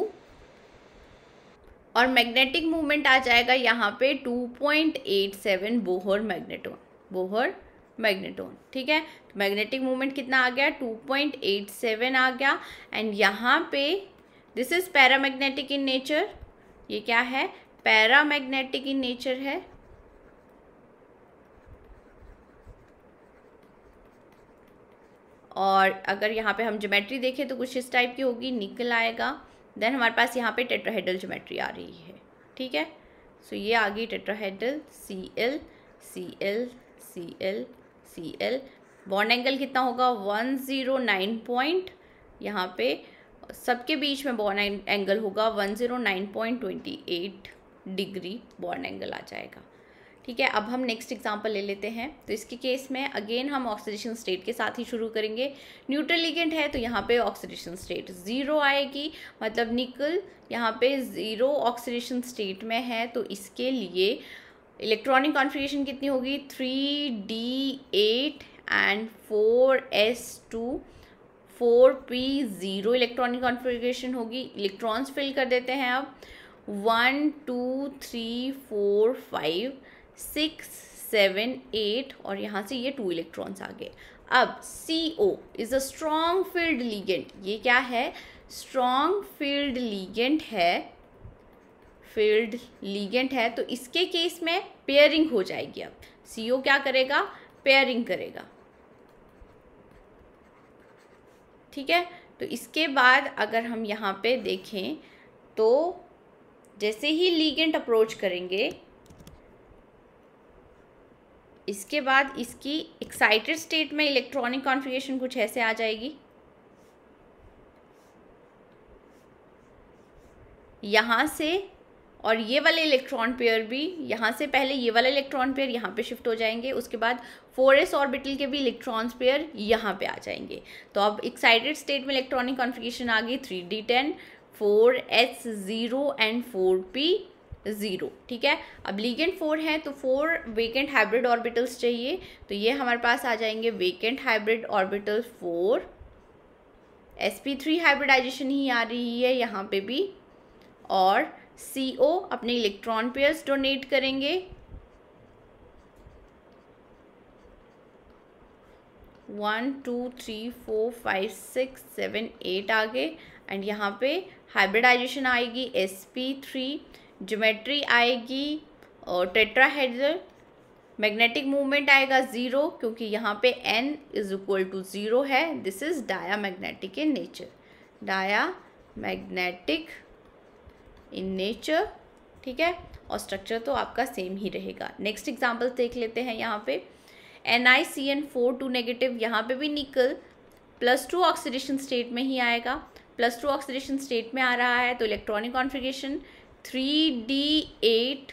और मैग्नेटिक मोमेंट आ जाएगा यहाँ पे two point eight seven Bohr magneton Bohr magneton ठीक है तो मैग्नेटिक मोमेंट कितना आ गया टू पॉइंट एट सेवन आ गया एंड यहाँ पे this is paramagnetic in nature ये क्या है पैरामैग्नेटिक इन नेचर है और अगर यहाँ पे हम ज्योमेट्री देखें तो कुछ इस टाइप की होगी निकल आएगा देन हमारे पास यहाँ पे टेट्राहेड्रल ज्योमेट्री आ रही है ठीक है सो so, ये आ गई tetrahedral C L C L C L C L bond angle कितना होगा वन ज़ीरो नाइन पॉइंट यहाँ पे सबके बीच में बॉन्ड एंगल होगा one zero nine point twenty eight degree bond angle आ जाएगा ठीक है अब हम नेक्स्ट एग्जाम्पल ले लेते हैं तो इसके केस में अगेन हम ऑक्सीडेशन स्टेट के साथ ही शुरू करेंगे न्यूट्रल लिगेंड है तो यहाँ पे ऑक्सीडेशन स्टेट ज़ीरो आएगी मतलब निकल यहाँ पे ज़ीरो ऑक्सीडेशन स्टेट में है तो इसके लिए इलेक्ट्रॉनिक कॉन्फिगेशन कितनी होगी three d eight and four s two four p zero electronic configuration होगी इलेक्ट्रॉन्स फिल कर देते हैं अब one two three four five six seven eight और यहाँ से ये टू इलेक्ट्रॉन्स आ गए अब C O is a strong field ligand ये क्या है स्ट्रॉन्ग फील्ड लीगेंट है फील्ड लीगेंट है तो इसके केस में पेयरिंग हो जाएगी अब सी ओ क्या करेगा पेयरिंग करेगा ठीक है तो इसके बाद अगर हम यहाँ पे देखें तो जैसे ही लीगेंट अप्रोच करेंगे इसके बाद इसकी एक्साइटेड स्टेट में इलेक्ट्रॉनिक कॉन्फ़िगरेशन कुछ ऐसे आ जाएगी यहाँ से और ये वाले इलेक्ट्रॉन पेयर भी यहाँ से पहले ये वाला इलेक्ट्रॉन पेयर यहाँ पे शिफ्ट हो जाएंगे उसके बाद फोर एस ऑर्बिटल के भी इलेक्ट्रॉन्स पेयर यहाँ पे आ जाएंगे तो अब एक्साइटेड स्टेट में इलेक्ट्रॉनिक कॉन्फ़िगरेशन आ गई three d ten four s zero and four p zero ठीक है अब लीगेंड फोर है तो फोर वेकेंट हाइब्रिड ऑर्बिटल्स चाहिए तो ये हमारे पास आ जाएंगे vacant hybrid orbital four s P three hybridization ही आ रही है यहाँ पे भी और सी ओ अपने इलेक्ट्रॉन पेयर्स डोनेट करेंगे one two three four five six seven eight आगे एंड यहाँ पे हाइब्रिडाइजेशन आएगी एस पी थ्री ज्योमेट्री आएगी और टेट्राहेड्रल मैग्नेटिक मूवमेंट आएगा ज़ीरो क्योंकि यहाँ पे n is equal to zero है this is diamagnetic in nature diamagnetic in nature ठीक है और स्ट्रक्चर तो आपका सेम ही रहेगा नेक्स्ट एग्जाम्पल्स देख लेते हैं यहाँ पे N I C N four two negative यहाँ पे भी nickel plus two oxidation state में ही आएगा प्लस टू ऑक्सीडेशन स्टेट में आ रहा है तो electronic configuration three d eight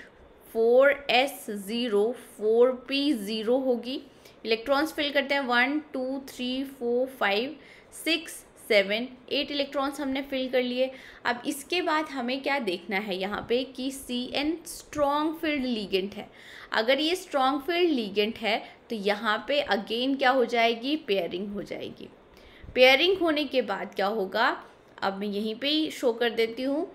four s zero four p zero होगी इलेक्ट्रॉन्स फिल करते हैं one two three four five six seven eight electrons हमने फिल कर लिए अब इसके बाद हमें क्या देखना है यहाँ पे कि C N strong field ligand है अगर ये स्ट्रॉन्ग फील्ड लीगेंट है तो यहाँ पे अगेन क्या हो जाएगी पेयरिंग हो जाएगी पेयरिंग होने के बाद क्या होगा अब मैं यहीं पे ही शो कर देती हूँ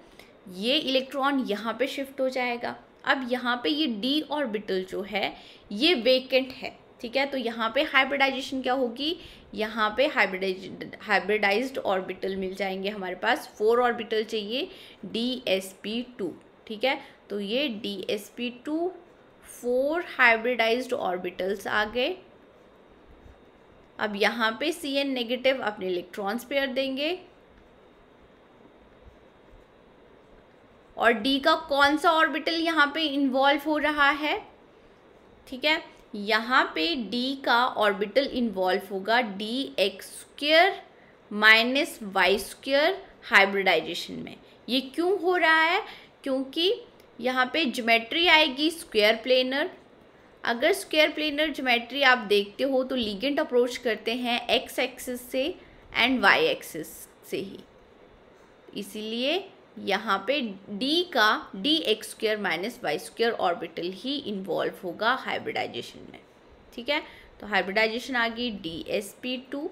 ये इलेक्ट्रॉन यहाँ पे शिफ्ट हो जाएगा अब यहाँ पे ये डी ऑर्बिटल जो है ये वेकेंट है ठीक है तो यहाँ पे हाइब्रिडाइजेशन क्या होगी यहाँ पे हाइब्रिडाइज हाइब्रिडाइज्ड ऑर्बिटल मिल जाएंगे हमारे पास फोर ऑर्बिटल चाहिए डी एस पी टू ठीक है तो ये d S P two four hybridized orbitals आ गए अब यहाँ पे सी एन नेगेटिव अपने इलेक्ट्रॉन्स पेयर देंगे और डी का कौन सा ऑर्बिटल यहाँ पे इन्वॉल्व हो रहा है ठीक है यहाँ पे डी का ऑर्बिटल इन्वॉल्व होगा D x square minus Y square hybridization में ये क्यों हो रहा है क्योंकि यहाँ पे ज्योमेट्री आएगी स्क्वायर प्लेनर अगर स्क्वायर प्लेनर ज्योमेट्री आप देखते हो तो लीगेंट अप्रोच करते हैं एक्स एक्सिस से एंड वाई एक्सिस से ही इसीलिए यहाँ पे d का d x square minus Y square orbital ही इन्वॉल्व होगा हाइब्रिडाइजेशन में ठीक है तो हाइब्रिडाइजेशन आ गई डी एस पी टू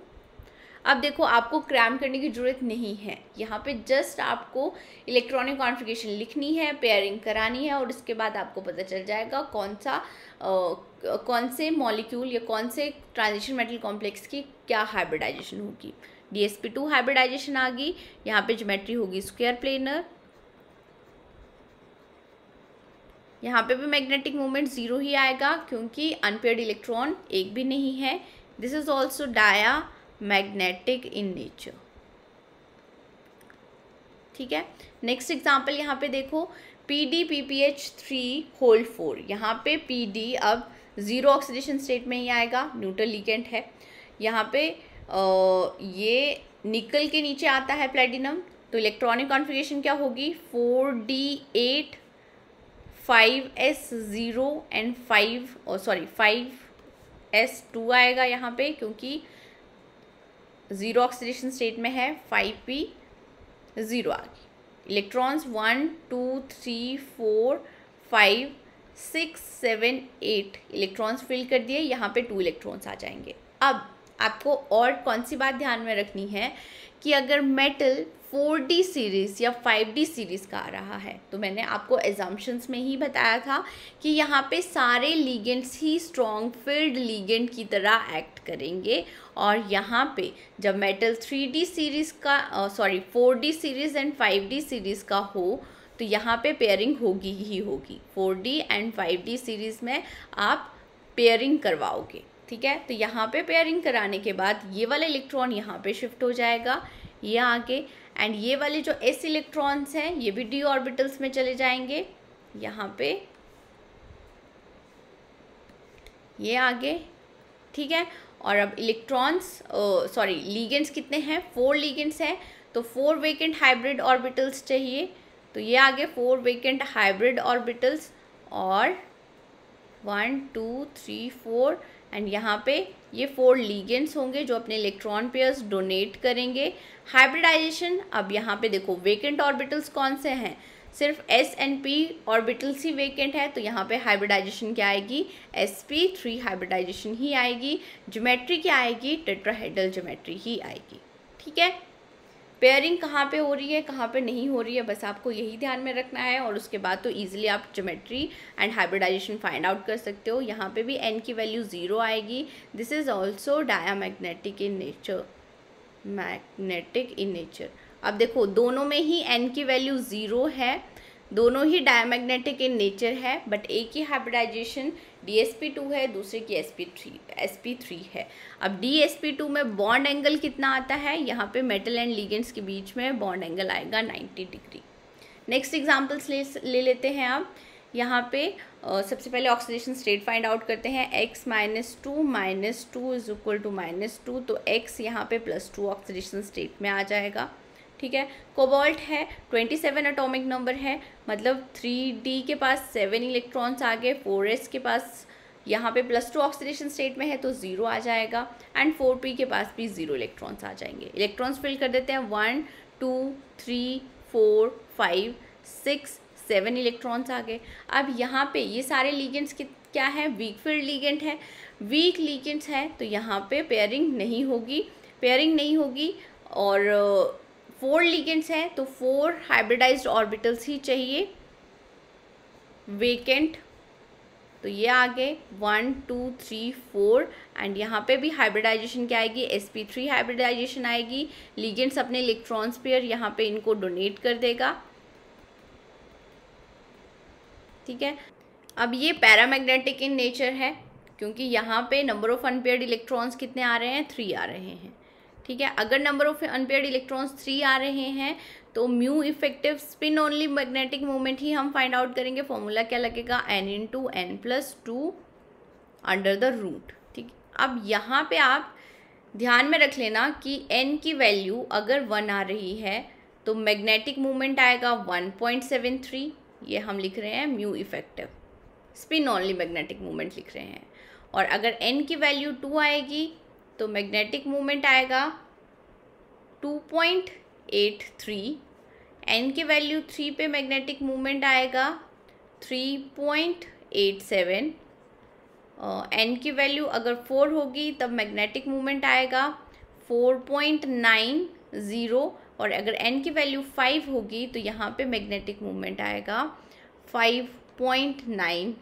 अब देखो आपको क्रैम करने की ज़रूरत नहीं है यहाँ पे जस्ट आपको इलेक्ट्रॉनिक कॉन्फ़िगरेशन लिखनी है पेयरिंग करानी है और इसके बाद आपको पता चल जाएगा कौन सा आ, कौन से मॉलिक्यूल या कौन से ट्रांजिशन मेटल कॉम्प्लेक्स की क्या हाइब्रिडाइजेशन होगी d S P two hybridization आ गई यहाँ पे जोमेट्री होगी स्क्वेयर प्लेनर यहाँ पे भी मैग्नेटिक मोमेंट ज़ीरो ही आएगा क्योंकि अनपेयर्ड इलेक्ट्रॉन एक भी नहीं है this is also diamagnetic in nature ठीक है नेक्स्ट एग्जाम्पल यहाँ पे देखो P D P P H three whole four यहाँ पे पी डी अब ज़ीरो ऑक्सीडेशन स्टेट में ही आएगा न्यूट्रल लीकेंट है यहाँ पे ये निकल के नीचे आता है प्लेटिनम तो इलेक्ट्रॉनिक कॉन्फ़िगरेशन क्या होगी four d eight five s zero and five sorry five S two आएगा यहाँ पे क्योंकि ज़ीरो ऑक्सीडेशन स्टेट में है फाइव पी ज़ीरो आ गई electrons one two three four five six seven eight electrons fill कर दिए यहाँ पे टू इलेक्ट्रॉन्स आ जाएंगे अब आपको और कौन सी बात ध्यान में रखनी है कि अगर मेटल 4D सीरीज़ या 5D सीरीज़ का आ रहा है तो मैंने आपको एजाम्पन्स में ही बताया था कि यहाँ पे सारे लीगेंट्स ही स्ट्रॉन्ग फील्ड लीगेंट की तरह एक्ट करेंगे और यहाँ पे जब मेटल 3D सीरीज़ का sorry 4D series and 5D series का हो तो यहाँ पे पेयरिंग होगी ही होगी 4D एंड 5D सीरीज़ में आप पेयरिंग करवाओगे ठीक है तो यहाँ पे पेयरिंग कराने के बाद ये वाले इलेक्ट्रॉन यहाँ पे शिफ्ट हो जाएगा ये आगे एंड ये वाले जो एस इलेक्ट्रॉन्स हैं ये भी डी ऑर्बिटल्स में चले जाएंगे यहाँ पे ये आगे ठीक है और अब इलेक्ट्रॉन्स सॉरी लीगेंट्स कितने हैं फोर लीगेंट्स हैं तो फोर वेकेंट हाइब्रिड ऑर्बिटल्स चाहिए तो ये आगे फोर वेकेंट हाइब्रिड ऑर्बिटल्स और one two three four and यहाँ पे ये फोर लीगेंट्स होंगे जो अपने इलेक्ट्रॉन पेयर्स डोनेट करेंगे हाइब्रिडाइजेशन अब यहाँ पे देखो वेकेंट ऑर्बिटल्स कौन से हैं सिर्फ एस एंड पी ऑर्बिटल्स ही वेकेंट है तो यहाँ पे हाइब्रिडाइजेशन क्या आएगी एस पी थ्री हाइब्रिडाइजेशन ही आएगी ज्योमेट्री क्या आएगी टेट्राहेड्रल ज्योमेट्री ही आएगी ठीक है पेयरिंग कहाँ पे हो रही है कहाँ पे नहीं हो रही है बस आपको यही ध्यान में रखना है और उसके बाद तो ईजिली आप geometry and hybridization find out कर सकते हो यहाँ पे भी एन की वैल्यू ज़ीरो आएगी this is also magnetic in nature magnetic in nature अब देखो दोनों में ही एन की वैल्यू ज़ीरो है दोनों ही डायमैग्नेटिक इन नेचर है बट एक ही hybridization d S P two है दूसरे की s P three s P three है अब डी एस पी टू में बॉन्ड एंगल कितना आता है यहाँ पे मेटल एंड लीगेंट्स के बीच में बॉन्ड एंगल आएगा नाइन्टी डिग्री नेक्स्ट एग्जाम्पल्स ले ले लेते हैं आप यहाँ पे आ, सबसे पहले ऑक्सीडेशन स्टेट फाइंड आउट करते हैं x minus two minus two is equal to minus two तो x यहाँ पे प्लस टू ऑक्सीडेशन स्टेट में आ जाएगा ठीक है कोबाल्ट है ट्वेंटी सेवन अटोमिक नंबर है मतलब थ्री डी के पास सेवन इलेक्ट्रॉन्स आ गए फोर एस के पास यहाँ पे प्लस टू ऑक्सीडेशन स्टेट में है तो ज़ीरो आ जाएगा एंड फोर पी के पास भी ज़ीरो इलेक्ट्रॉन्स आ जाएंगे इलेक्ट्रॉन्स फिल कर देते हैं one two three four five six seven electrons आ गए अब यहाँ पे ये सारे लीगेंट्स के क्या है वीक फील्ड लीगेंट है वीक लीगेंट्स है तो यहाँ पे पेयरिंग नहीं होगी पेयरिंग नहीं होगी और फोर लीगेंट्स हैं तो फोर हाइब्रिडाइज्ड ऑर्बिटल्स ही चाहिए वेकेंट तो ये आ गए one two three four and यहाँ पे भी हाइब्रिडाइजेशन क्या आएगी एस पी थ्री हाइब्रिडाइजेशन आएगी लीगेंट्स अपने इलेक्ट्रॉन्स पेयर यहाँ पे इनको डोनेट कर देगा ठीक है अब ये पैरामैग्नेटिक इन नेचर है क्योंकि यहाँ पे नंबर ऑफ अनपेयर्ड इलेक्ट्रॉन्स कितने आ रहे हैं थ्री आ रहे हैं ठीक है अगर number of unpaired electrons three आ रहे हैं तो mu effective spin only magnetic moment ही हम फाइंड आउट करेंगे फॉर्मूला क्या लगेगा n into N plus two under the root ठीक अब यहाँ पे आप ध्यान में रख लेना कि एन की वैल्यू अगर वन आ रही है तो मैग्नेटिक मोमेंट आएगा वन पॉइंट सेवन थ्री ये हम लिख रहे हैं mu effective spin only magnetic moment लिख रहे हैं और अगर एन की वैल्यू टू आएगी तो मैग्नेटिक मोमेंट आएगा two point eight three n के वैल्यू थ्री पे मैग्नेटिक मोमेंट आएगा थ्री पॉइंट एट एन की वैल्यू अगर फोर होगी तब मैग्नेटिक मोमेंट आएगा फोर पॉइंट नाइन ज़ीरो और अगर एन की वैल्यू फाइव होगी तो यहाँ पे मैग्नेटिक मोमेंट आएगा फाइव पॉइंट नाइन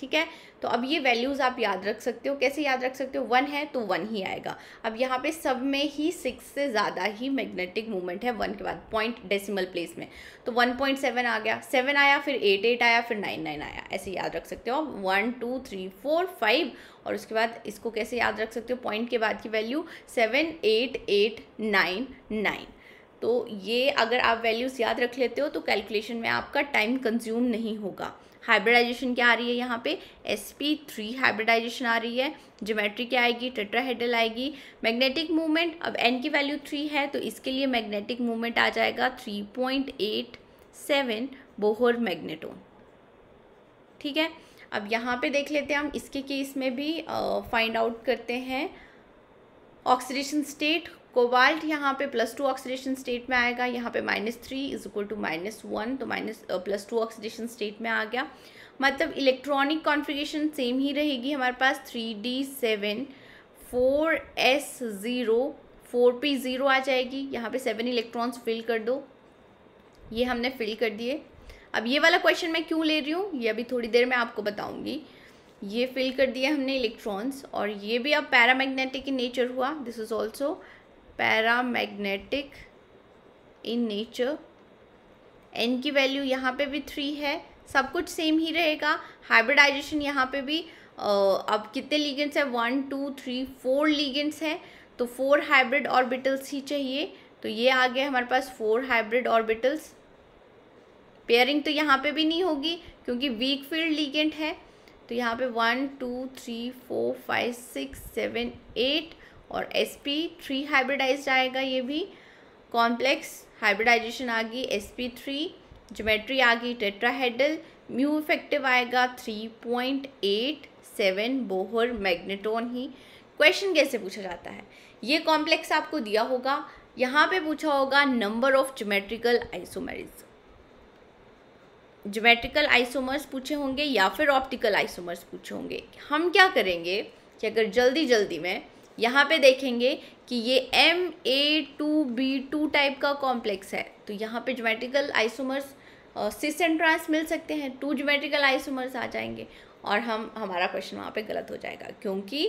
ठीक है तो अब ये वैल्यूज़ आप याद रख सकते हो कैसे याद रख सकते हो वन है तो वन ही आएगा अब यहाँ पे सब में ही सिक्स से ज़्यादा ही मैग्नेटिक मूवमेंट है वन के बाद पॉइंट डेसिमल प्लेस में तो वन पॉइंट सेवन आ गया सेवन आया फिर एट एट आया फिर नाइन नाइन आया ऐसे याद रख सकते हो आप one two three four five और उसके बाद इसको कैसे याद रख सकते हो पॉइंट के बाद की value seven eight eight nine nine तो ये अगर आप वैल्यूज़ याद रख लेते हो तो कैलकुलेशन में आपका टाइम कंज्यूम नहीं होगा हाइब्रिडाइजेशन क्या आ रही है यहाँ पे एस पी थ्री हाइब्रिडाइजेशन आ रही है ज्योमेट्री क्या आएगी हेडल आएगी मैग्नेटिक मूवमेंट अब एन की वैल्यू थ्री है तो इसके लिए मैग्नेटिक मूवमेंट आ जाएगा three point eight seven Bohr magneton ठीक है अब यहाँ पे देख लेते हैं हम इसके केस में भी फाइंड आउट करते हैं ऑक्सीडेशन स्टेट कोबाल्ट यहाँ पे प्लस टू ऑक्सीडेशन स्टेट में आएगा यहाँ पे minus three is equal to minus one तो minus plus two oxidation state में आ गया मतलब इलेक्ट्रॉनिक कॉन्फ़िगरेशन सेम ही रहेगी हमारे पास three d seven four s zero four p zero आ जाएगी यहाँ पे सेवन इलेक्ट्रॉन्स फिल कर दो ये हमने फिल कर दिए अब ये वाला क्वेश्चन मैं क्यों ले रही हूँ ये अभी थोड़ी देर में आपको बताऊँगी ये फिल कर दिया हमने इलेक्ट्रॉन्स और ये भी अब पैरामैग्नेटिक इन नेचर हुआ this is also paramagnetic in nature n की वैल्यू यहाँ पे भी थ्री है सब कुछ सेम ही रहेगा हाइब्रिडाइजेशन यहाँ पे भी अब कितने लीगेंट्स हैं one two three four ligands हैं तो फोर हाइब्रिड ऑर्बिटल्स ही चाहिए तो ये आ गया हमारे पास फोर हाइब्रिड ऑर्बिटल्स पेयरिंग तो यहाँ पे भी नहीं होगी क्योंकि वीक फील्ड लीगेंट है तो यहाँ पे one two three four five six seven eight और एस पी थ्री हाइब्रिडाइज आएगा ये भी कॉम्प्लेक्स हाइब्रिडाइजेशन आ गई एस पी थ्री जोमेट्री आ गई टेट्राहेडल म्यू इफेक्टिव आएगा three point eight seven Bohr magneton ही क्वेश्चन कैसे पूछा जाता है ये कॉम्प्लेक्स आपको दिया होगा यहाँ पे पूछा होगा number of geometrical isomers geometrical isomers पूछे होंगे या फिर ऑप्टिकल आइसोमर्स पूछे होंगे हम क्या करेंगे कि अगर जल्दी जल्दी में यहाँ पे देखेंगे कि ये M A two B two type का कॉम्प्लेक्स है तो यहाँ पे geometrical isomers cis and trans मिल सकते हैं टू ज्योमेट्रिकल आइसोमर्स आ जाएंगे और हम हमारा क्वेश्चन वहाँ पे गलत हो जाएगा क्योंकि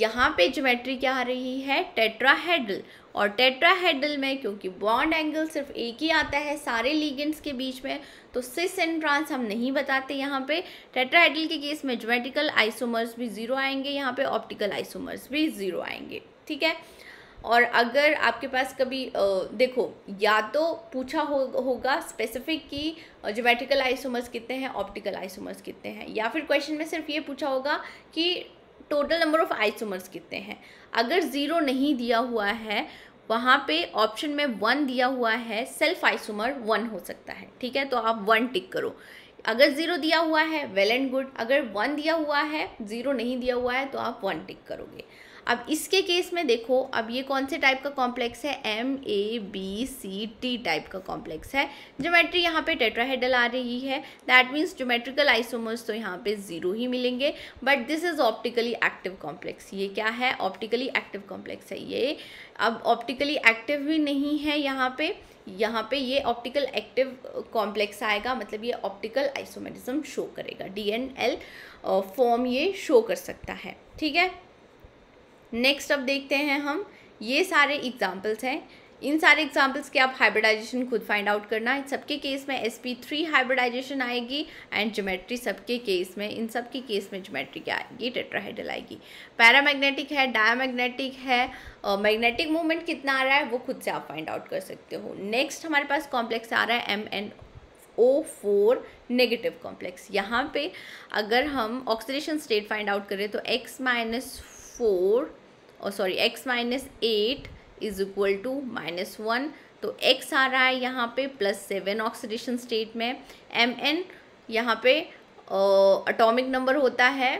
यहाँ पे ज्योमेट्री क्या आ रही है टेट्राहेड्रल और टेट्राहेड्रल में क्योंकि बॉन्ड एंगल सिर्फ एक ही आता है सारे लीगेंट्स के बीच में तो सिस एंड ट्रांस हम नहीं बताते यहाँ पे टेट्राहेड्रल के केस में ज्योमेटिकल आइसोमर्स भी ज़ीरो आएंगे यहाँ पे ऑप्टिकल आइसोमर्स भी ज़ीरो आएंगे ठीक है और अगर आपके पास कभी आ, देखो या तो पूछा हो, होगा स्पेसिफिक कि ज्योमेटिकल आइसोमर्स कितने हैं ऑप्टिकल आइसोमर्स कितने हैं या फिर क्वेश्चन में सिर्फ ये पूछा होगा कि टोटल नंबर ऑफ़ आइसोमर्स कितने हैं अगर ज़ीरो नहीं दिया हुआ है वहाँ पे ऑप्शन में वन दिया हुआ है सेल्फ आइसोमर वन हो सकता है ठीक है तो आप वन टिक करो अगर ज़ीरो दिया हुआ है वेल एंड गुड अगर वन दिया हुआ है ज़ीरो नहीं दिया हुआ है तो आप वन टिक करोगे अब इसके केस में देखो अब ये कौन से टाइप का कॉम्प्लेक्स है M A B C T type का कॉम्प्लेक्स है ज्योमेट्री यहाँ पे टेट्राहेडल आ रही है दैट मीन्स ज्योमेट्रिकल आइसोमर्स तो यहाँ पे ज़ीरो ही मिलेंगे but this is optically active complex ये क्या है ऑप्टिकली एक्टिव कॉम्प्लेक्स है ये अब ऑप्टिकली एक्टिव भी नहीं है यहाँ पे यहाँ पे ये ऑप्टिकल एक्टिव कॉम्प्लेक्स आएगा मतलब ये ऑप्टिकल आइसोमेटिज्म शो करेगा डी एन एल फॉर्म ये शो कर सकता है ठीक है नेक्स्ट अब देखते हैं हम ये सारे एग्जाम्पल्स हैं इन सारे एग्जाम्पल्स के आप हाइब्रिडाइजेशन खुद फाइंड आउट करना है सबके केस में एस पी थ्री हाइब्रिडाइजेशन आएगी एंड ज्योमेट्री सबके केस में इन सब के केस में ज्योमेट्री क्या आएगी टेट्राहेड्रल आएगी पैरामैग्नेटिक है डायमैग्नेटिक है मैग्नेटिक मूवमेंट कितना आ रहा है वो खुद से आप फाइंड आउट कर सकते हो नेक्स्ट हमारे पास कॉम्प्लेक्स आ रहा है M and O four negative complex यहाँ पे अगर हम ऑक्सीडेशन स्टेट फाइंड आउट करें तो एक्स माइनस फोर और sorry x minus eight is equal to minus one तो एक्स आ रहा है यहाँ पे प्लस सेवन ऑक्सीडेशन स्टेट में एम एन यहाँ पे अटोमिक नंबर होता है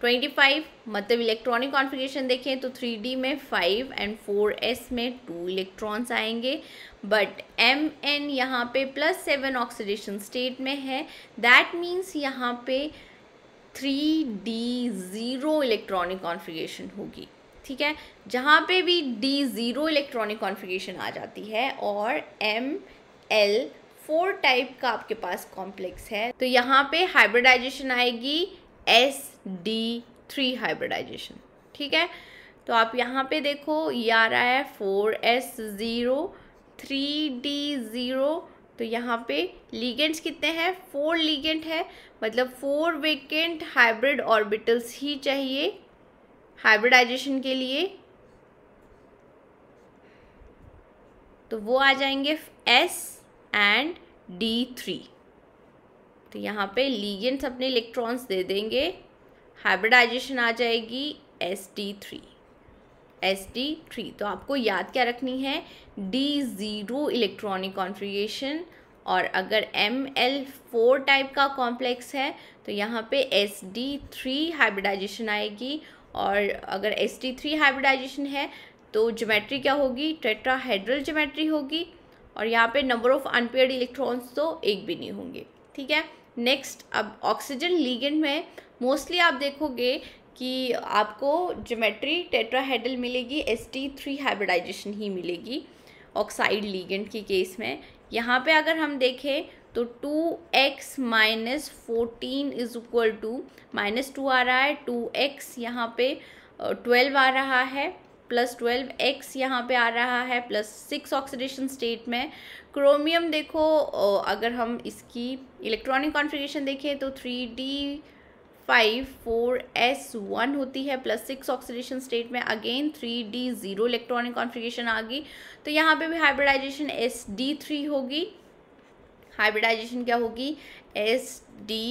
ट्वेंटी फाइव मतलब इलेक्ट्रॉनिक कॉन्फ़िगरेशन देखें तो थ्री डी में फाइव एंड फोर एस में टू इलेक्ट्रॉन्स आएंगे बट एम एन यहाँ पे प्लस सेवन ऑक्सीडेशन स्टेट में है दैट मीन्स यहाँ पे three d zero electronic configuration होगी ठीक है जहाँ पे भी डी ज़ीरो इलेक्ट्रॉनिक कॉन्फ़िगरेशन आ जाती है और एम एल फोर टाइप का आपके पास कॉम्प्लेक्स है तो यहाँ पे हाइब्रिडाइजेशन आएगी एस डी थ्री हाइब्रिडाइजेशन ठीक है तो आप यहाँ पे देखो ये आ रहा है four s zero three d zero तो यहाँ पे लीगेंट्स कितने हैं फोर लीगेंट है मतलब फोर वेकेंट हाइब्रिड ऑर्बिटल्स ही चाहिए हाइब्रिडाइजेशन के लिए तो वो आ जाएंगे एस एंड डी थ्री तो यहाँ पे लीगेंट्स अपने इलेक्ट्रॉन्स दे देंगे हाइब्रिडाइजेशन आ जाएगी s D three S D three तो आपको याद क्या रखनी है डी ज़ीरो इलेक्ट्रॉनिक कॉन्फ्रिगेशन और अगर एम एल फोर टाइप का कॉम्प्लेक्स है तो यहाँ पे एस डी थ्री हाइब्रिडाइजेशन आएगी और अगर एस डी थ्री हाइब्रिडाइजेशन है तो ज्योमेट्री क्या होगी टेट्राहेड्रल ज्योमेट्री होगी और यहाँ पे नंबर ऑफ अनपेयर्ड इलेक्ट्रॉन्स तो एक भी नहीं होंगे ठीक है नेक्स्ट अब ऑक्सीजन लीगेंड में मोस्टली आप देखोगे कि आपको जोमेट्री टेट्राहेडल मिलेगी एस टी थ्री हाइब्रिडाइजेशन ही मिलेगी ऑक्साइड लीगेंट के केस में यहाँ पे अगर हम देखें तो two x minus fourteen is equal to minus two आ रहा है टू एक्स यहाँ पे ट्वेल्व आ रहा है प्लस ट्वेल्व एक्स यहाँ पे आ रहा है प्लस सिक्स ऑक्सीडेशन स्टेट में क्रोमियम देखो अगर हम इसकी इलेक्ट्रॉनिक कॉन्फ़िगरेशन देखें तो three d five four s one होती है प्लस सिक्स ऑक्सीडेशन स्टेट में again three d zero electronic configuration आ गई तो यहाँ पे भी हाइब्रिडाइजेशन एस डी थ्री होगी हाइब्रिडाइजेशन क्या होगी एस डी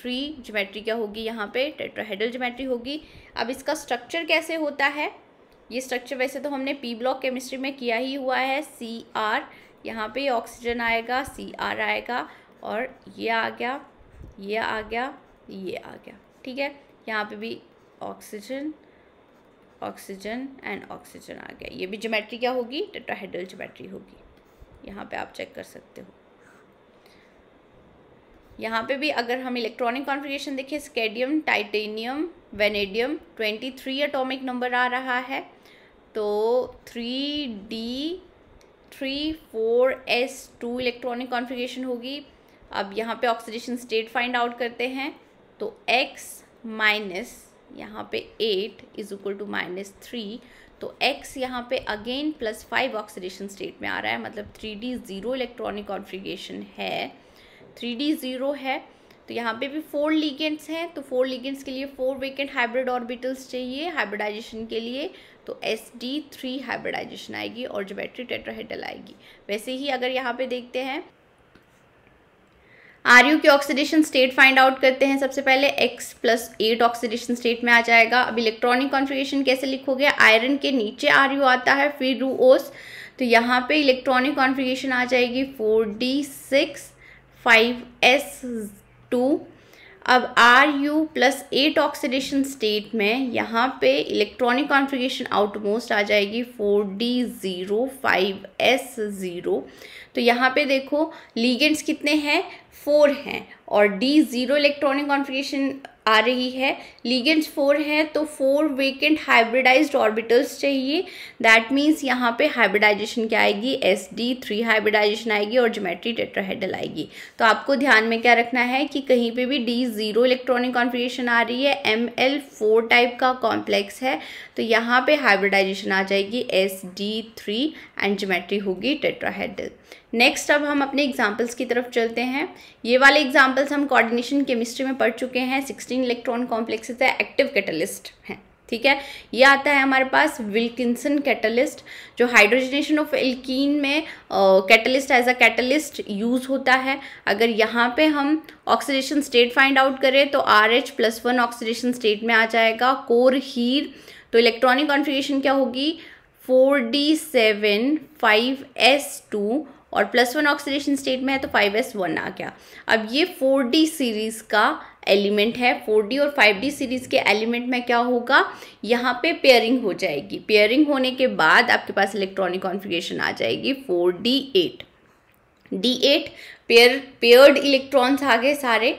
थ्री ज्योमेट्री क्या होगी यहाँ पे टेट्राहेड्रल ज्योमेट्री होगी अब इसका स्ट्रक्चर कैसे होता है ये स्ट्रक्चर वैसे तो हमने पी ब्लॉक केमिस्ट्री में किया ही हुआ है सी आर यहाँ पे ऑक्सीजन आएगा सी आर आएगा और ये आ गया ये आ गया ये आ गया ठीक है यहाँ पे भी ऑक्सीजन ऑक्सीजन एंड ऑक्सीजन आ गया ये भी ज्योमेट्री क्या होगी टेट्राहेड्रल ज्योमेट्री होगी यहाँ पे आप चेक कर सकते हो यहाँ पे भी अगर हम इलेक्ट्रॉनिक कॉन्फ़िगरेशन देखें scandium titanium vanadium twenty three atomic number आ रहा है तो three d three four s two electronic configuration होगी अब यहाँ पे ऑक्सीडेशन स्टेट फाइंड आउट करते हैं तो x माइनस यहाँ पे eight is equal to minus three तो x यहाँ पे again plus five oxidation state में आ रहा है मतलब three d zero electronic configuration है थ्री डी ज़ीरो है तो यहाँ पे भी फोर लीगेंट्स हैं तो फोर लीगेंट्स के लिए फोर वेकेंट हाइब्रिड ऑर्बिटल्स चाहिए हाइब्रिडाइजेशन के लिए तो एस डी थ्री हाइब्रिडाइजेशन आएगी और जो बैटरी टेट्राहीटल आएगी वैसे ही अगर यहाँ पे देखते हैं आर यू की ऑक्सीडेशन स्टेट फाइंड आउट करते हैं सबसे पहले x plus eight oxidation state में आ जाएगा अब इलेक्ट्रॉनिक कॉन्फ़िगरेशन कैसे लिखोगे आयरन के नीचे आर यू आता है फिर रू ओस तो यहाँ पे इलेक्ट्रॉनिक कॉन्फ़िगरेशन आ जाएगी four D six five S two अब R U plus eight oxidation state में यहाँ पे इलेक्ट्रॉनिक कॉन्फ़िगरेशन आउटमोस्ट आ जाएगी four d zero five s zero तो यहाँ पे देखो लीगेंट्स कितने हैं फोर हैं और डी ज़ीरो इलेक्ट्रॉनिक कॉन्फ़िगरेशन आ रही है लीगेंट्स फोर है तो फोर वेकेंट हाइब्रिडाइज्ड ऑर्बिटल्स चाहिए दैट मीन्स यहाँ पे हाइब्रिडाइजेशन क्या आएगी एस डी थ्री हाइब्रिडाइजेशन आएगी और जोमेट्री टेट्राहेड्रल आएगी तो आपको ध्यान में क्या रखना है कि कहीं पे भी डी ज़ीरो इलेक्ट्रॉनिक कॉन्फिगेशन आ रही है एम एल फोर टाइप का कॉम्प्लेक्स है तो यहाँ पे हाइब्रिडाइजेशन आ जाएगी s D three and geometry होगी टेट्राहेड्रल नेक्स्ट अब हम अपने एग्जाम्पल्स की तरफ चलते हैं ये वाले एग्जाम्पल्स हम कोऑर्डिनेशन केमिस्ट्री में पढ़ चुके हैं सिक्सटीन इलेक्ट्रॉन कॉम्प्लेक्सेस है एक्टिव कैटलिस्ट हैं ठीक है ये आता है हमारे पास विल्किंसन कैटलिस्ट जो हाइड्रोजनेशन ऑफ एल्कीन में catalyst as a catalyst use होता है अगर यहाँ पे हम ऑक्सीडेशन स्टेट फाइंड आउट करें तो R H plus one oxidation state में आ जाएगा कोर हीर तो इलेक्ट्रॉनिक कॉन्फ़िगरेशन क्या होगी four d seven five S two और प्लस वन ऑक्सीडेशन स्टेट में है तो फाइव एस वन आ गया अब ये फोर डी सीरीज़ का एलिमेंट है फोर डी और फाइव डी सीरीज़ के एलिमेंट में क्या होगा यहाँ पे पेयरिंग हो जाएगी पेयरिंग होने के बाद आपके पास इलेक्ट्रॉनिक कॉन्फ़िगरेशन आ जाएगी four d eight d eight pair paired electrons आ गए सारे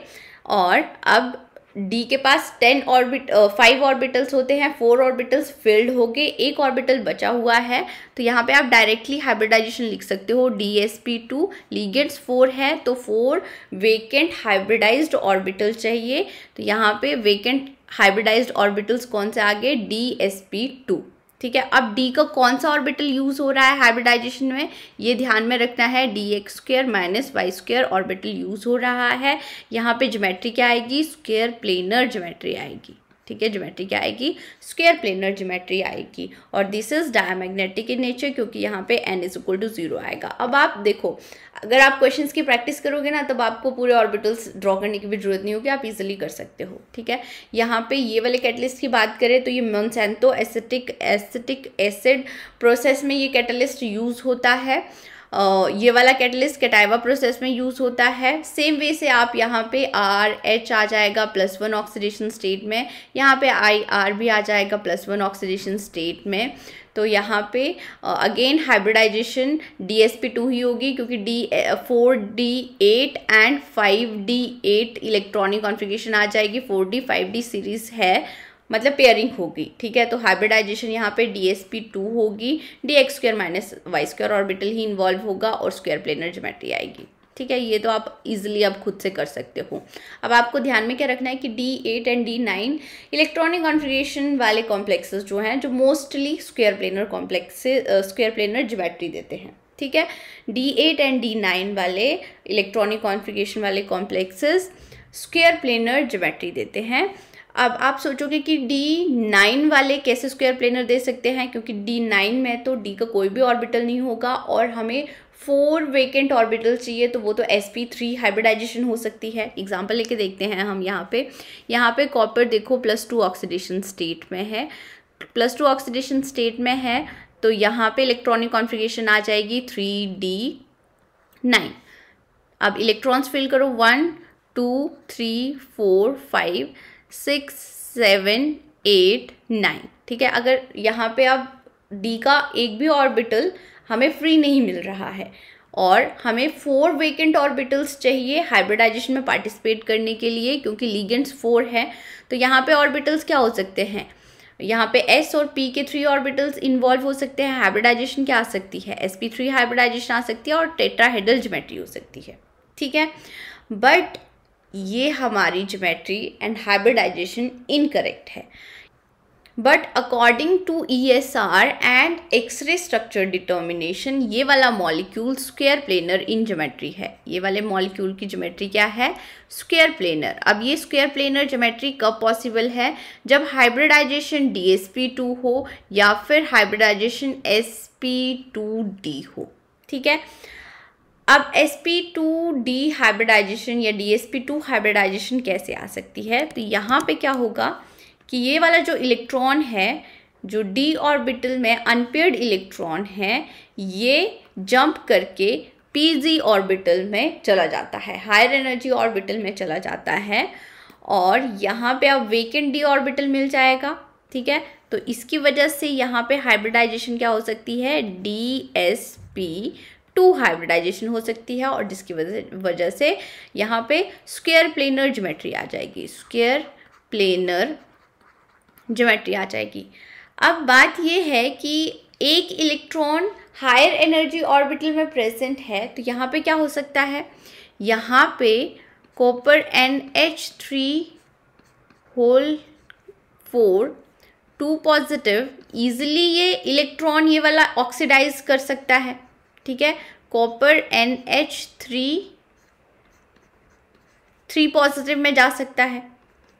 और अब डी के पास टेन ऑर्बिट फाइव ऑर्बिटल्स होते हैं फोर ऑर्बिटल्स फिल्ड हो गए एक ऑर्बिटल बचा हुआ है तो यहाँ पे आप डायरेक्टली हाइब्रिडाइजेशन लिख सकते हो d S P two ligands four है तो फोर वेकेंट हाइब्रिडाइज्ड ऑर्बिटल चाहिए तो यहाँ पे वेकेंट हाइब्रिडाइज्ड ऑर्बिटल्स कौन से आ गए डी एस पी टू ठीक है अब डी का कौन सा ऑर्बिटल यूज़ हो रहा है हाइब्रिडाइजेशन में ये ध्यान में रखना है d x square minus Y square orbital use हो रहा है यहाँ पे ज्योमेट्री क्या आएगी स्क्वेयर प्लेनर ज्योमेट्री आएगी ठीक है ज्योमेट्री क्या आएगी स्क्वेयर प्लेनर ज्योमेट्री आएगी और this is diamagnetic in nature क्योंकि यहाँ पे n is equal to zero आएगा अब आप देखो अगर आप क्वेश्चंस की प्रैक्टिस करोगे ना तब आपको पूरे ऑर्बिटल्स ड्रॉ करने की भी जरूरत नहीं होगी आप इजिली कर सकते हो ठीक है यहाँ पे ये वाले कैटलिस्ट की बात करें तो ये Monsanto acetic acetic acid process में ये कैटलिस्ट यूज़ होता है ये वाला कैटलिस्ट कैटाइवा प्रोसेस में यूज़ होता है सेम वे से आप यहाँ पे आर एच आ जाएगा प्लस वन ऑक्सीडेशन स्टेट में यहाँ पे आई आर भी आ जाएगा प्लस वन ऑक्सीडेशन स्टेट में तो यहाँ पे again hybridization d S P two ही होगी क्योंकि d four d eight and five d eight electronic configuration आ जाएगी four d five d series है मतलब पेयरिंग होगी ठीक है तो हाइब्रिडाइजेशन यहाँ पे डी एस पी टू होगी d x square minus Y square orbital ही इन्वॉल्व होगा और स्क्वेयर प्लेनर ज्योमेट्री आएगी ठीक है ये तो आप इजिली अब खुद से कर सकते हो अब आपको ध्यान में क्या रखना है कि d eight and d nine electronic configuration वाले कॉम्प्लेक्सेस जो हैं जो mostly square planar complex square planar geometry देते हैं ठीक है d eight and d nine वाले इलेक्ट्रॉनिक कॉन्फ्रिगेशन वाले कॉम्प्लेक्सेस स्क्वेयर प्लेनर ज्योमेट्री देते हैं अब आप सोचोगे कि डी नाइन वाले कैसे स्क्वायर प्लेनर दे सकते हैं क्योंकि डी नाइन में तो डी का कोई भी ऑर्बिटल नहीं होगा और हमें फोर वेकेंट ऑर्बिटल चाहिए तो वो तो एस पी थ्री हाइब्रिडाइजेशन हो सकती है एग्जाम्पल लेके देखते हैं हम यहाँ पे यहाँ पे कॉपर देखो प्लस टू ऑक्सीडेशन स्टेट में है प्लस टू ऑक्सीडेशन स्टेट में है तो यहाँ पे इलेक्ट्रॉनिक कॉन्फ़िगरेशन आ जाएगी थ्री डी नाइन अब इलेक्ट्रॉन्स फिल करो one two three four five six seven eight nine ठीक है अगर यहाँ पे आप डी का एक भी ऑर्बिटल हमें फ्री नहीं मिल रहा है और हमें फोर वेकेंट ऑर्बिटल्स चाहिए हाइब्रिडाइजेशन में पार्टिसिपेट करने के लिए क्योंकि लीगेंट्स फोर हैं तो यहाँ पे ऑर्बिटल्स क्या हो सकते हैं यहाँ पे एस और पी के थ्री ऑर्बिटल्स इन्वॉल्व हो सकते हैं हाइब्रिडाइजेशन क्या आ सकती है एस पी थ्री हाइब्रिडाइजेशन आ सकती है और टेट्राहेडल ज्योमेट्री हो सकती है ठीक है बट ये हमारी जोमेट्री एंड हाइब्रिडाइजेशन इनकरेक्ट है but according to E S R and X-ray structure determination ये वाला molecule square planar in geometry है ये वाले मॉलिक्यूल की जोमेट्री क्या है स्क्वेयर प्लेनर अब ये स्क्वेयर प्लेनर जोमेट्री कब पॉसिबल है जब hybridization d S P two हो या फिर hybridization s P two d हो ठीक है अब S P two D hybridization या d S P two hybridization कैसे आ सकती है तो यहाँ पे क्या होगा कि ये वाला जो इलेक्ट्रॉन है जो डी ऑर्बिटल में अनपेयर्ड इलेक्ट्रॉन है ये जंप करके जी ऑर्बिटल में चला जाता है हायर एनर्जी ऑर्बिटल में चला जाता है और यहाँ पे अब वेकेंट डी ऑर्बिटल मिल जाएगा ठीक है तो इसकी वजह से यहाँ पे हाइब्रिडाइजेशन क्या हो सकती है d S P two hybridization हो सकती है और जिसकी वजह से यहाँ पे स्क्वेयर प्लेनर ज्योमेट्री आ जाएगी स्क्वेयर प्लेनर ज्योमेट्री आ जाएगी अब बात यह है कि एक इलेक्ट्रॉन हायर एनर्जी ऑर्बिटल में प्रेजेंट है तो यहाँ पे क्या हो सकता है यहाँ पे copper N H three whole four two positive easily ये इलेक्ट्रॉन ये वाला ऑक्सीडाइज कर सकता है ठीक है copper N H three three positive में जा सकता है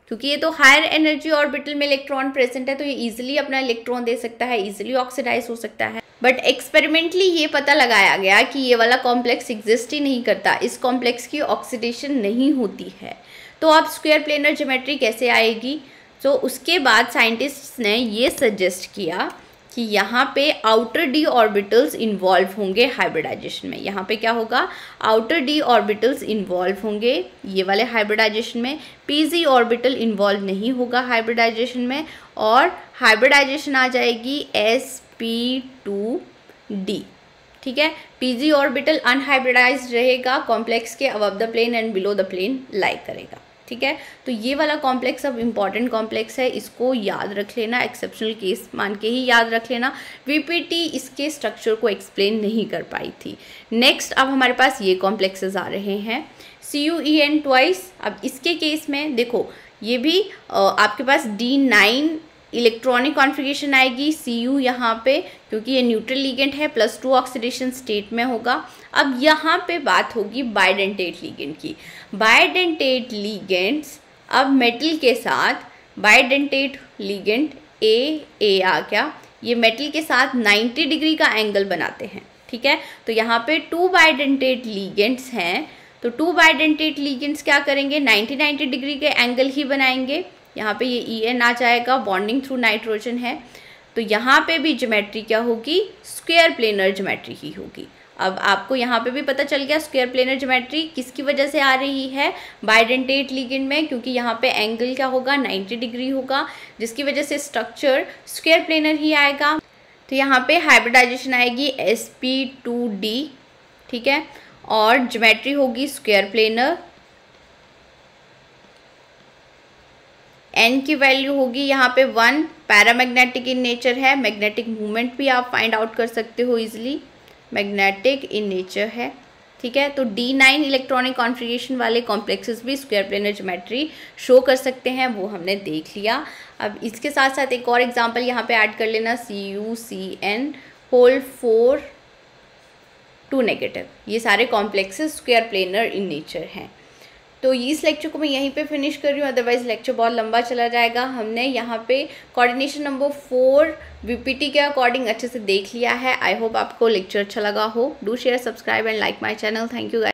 क्योंकि ये तो हायर एनर्जी ऑर्बिटल में इलेक्ट्रॉन प्रेजेंट है तो ये इजिली अपना इलेक्ट्रॉन दे सकता है इजिली ऑक्सीडाइज हो सकता है बट एक्सपेरिमेंटली ये पता लगाया गया कि ये वाला कॉम्प्लेक्स एग्जिस्ट ही नहीं करता इस कॉम्प्लेक्स की ऑक्सीडेशन नहीं होती है तो आप स्क्वेयर प्लेनर जोमेट्री कैसे आएगी तो so, उसके बाद साइंटिस्ट्स ने ये सजेस्ट किया कि यहाँ पे आउटर डी ऑर्बिटल्स इन्वॉल्व होंगे हाइब्रिडाइजेशन में यहाँ पे क्या होगा आउटर डी ऑर्बिटल्स इन्वॉल्व होंगे ये वाले हाइब्रिडाइजेशन में पीजी ऑर्बिटल इन्वॉल्व नहीं होगा हाइब्रिडाइजेशन में और हाइब्रिडाइजेशन आ जाएगी एस पी टू डी ठीक है पीजी ऑर्बिटल अनहाइब्रिडाइज रहेगा कॉम्प्लेक्स के अब the plane and below the plane like करेगा ठीक है तो ये वाला कॉम्प्लेक्स अब इम्पॉर्टेंट कॉम्प्लेक्स है इसको याद रख लेना एक्सेप्शनल केस मान के ही याद रख लेना वीपीटी इसके स्ट्रक्चर को एक्सप्लेन नहीं कर पाई थी नेक्स्ट अब हमारे पास ये कॉम्प्लेक्सेज आ रहे हैं C U E N twice अब इसके केस में देखो ये भी आपके पास डी नाइन इलेक्ट्रॉनिक कॉन्फ़िगरेशन आएगी सी यू यहाँ पर क्योंकि ये न्यूट्रल लीगेंट है प्लस टू ऑक्सीडेशन स्टेट में होगा अब यहाँ पे बात होगी बायडेंटेट लीगेंट की बायडेंटेट लीगेंट्स अब मेटल के साथ बायडेंटेट लीगेंट ए ए आ क्या ये मेटल के साथ 90 डिग्री का एंगल बनाते हैं ठीक है तो यहाँ पे टू बायडेंटेट लीगेंट्स हैं तो टू बायडेंटेट लीगेंट्स क्या करेंगे 90 90 डिग्री के एंगल ही बनाएंगे यहाँ पे ये ई e एन आ जाएगा बॉन्डिंग थ्रू नाइट्रोजन है तो यहाँ पे भी ज्योमेट्री क्या होगी स्क्वेयर प्लेनर ज्योमेट्री ही होगी अब आपको यहाँ पे भी पता चल गया स्क्वेयर प्लेनर ज्योमेट्री किसकी वजह से आ रही है बाइडेंटेट लिगेंड में क्योंकि यहाँ पे एंगल क्या होगा 90 डिग्री होगा जिसकी वजह से स्ट्रक्चर स्क्वेयर प्लेनर ही आएगा तो यहाँ पे हाइब्रिडाइजेशन आएगी एस ठीक है और ज्योमेट्री होगी स्क्वेयर प्लेनर एन की वैल्यू होगी यहाँ पे वन पैरामैग्नेटिक इन नेचर है मैग्नेटिक मूवमेंट भी आप फाइंड आउट कर सकते हो ईज़िली मैग्नेटिक इन नेचर है ठीक है तो डी नाइन इलेक्ट्रॉनिक कॉन्फ़िगरेशन वाले कॉम्प्लेक्सेस भी स्क्वायर प्लेनर ज्योमेट्री शो कर सकते हैं वो हमने देख लिया अब इसके साथ साथ एक और एग्जांपल यहाँ पे ऐड कर लेना C U C N whole four two negative ये सारे complexes square planar in nature हैं तो इस लेक्चर को मैं यहीं पे फिनिश कर रही हूँ अदरवाइज़ लेक्चर बहुत लंबा चला जाएगा हमने यहाँ पे कोऑर्डिनेशन नंबर फोर वीपीटी के अकॉर्डिंग अच्छे से देख लिया है आई होप आपको लेक्चर अच्छा लगा हो do share subscribe and like my channel thank you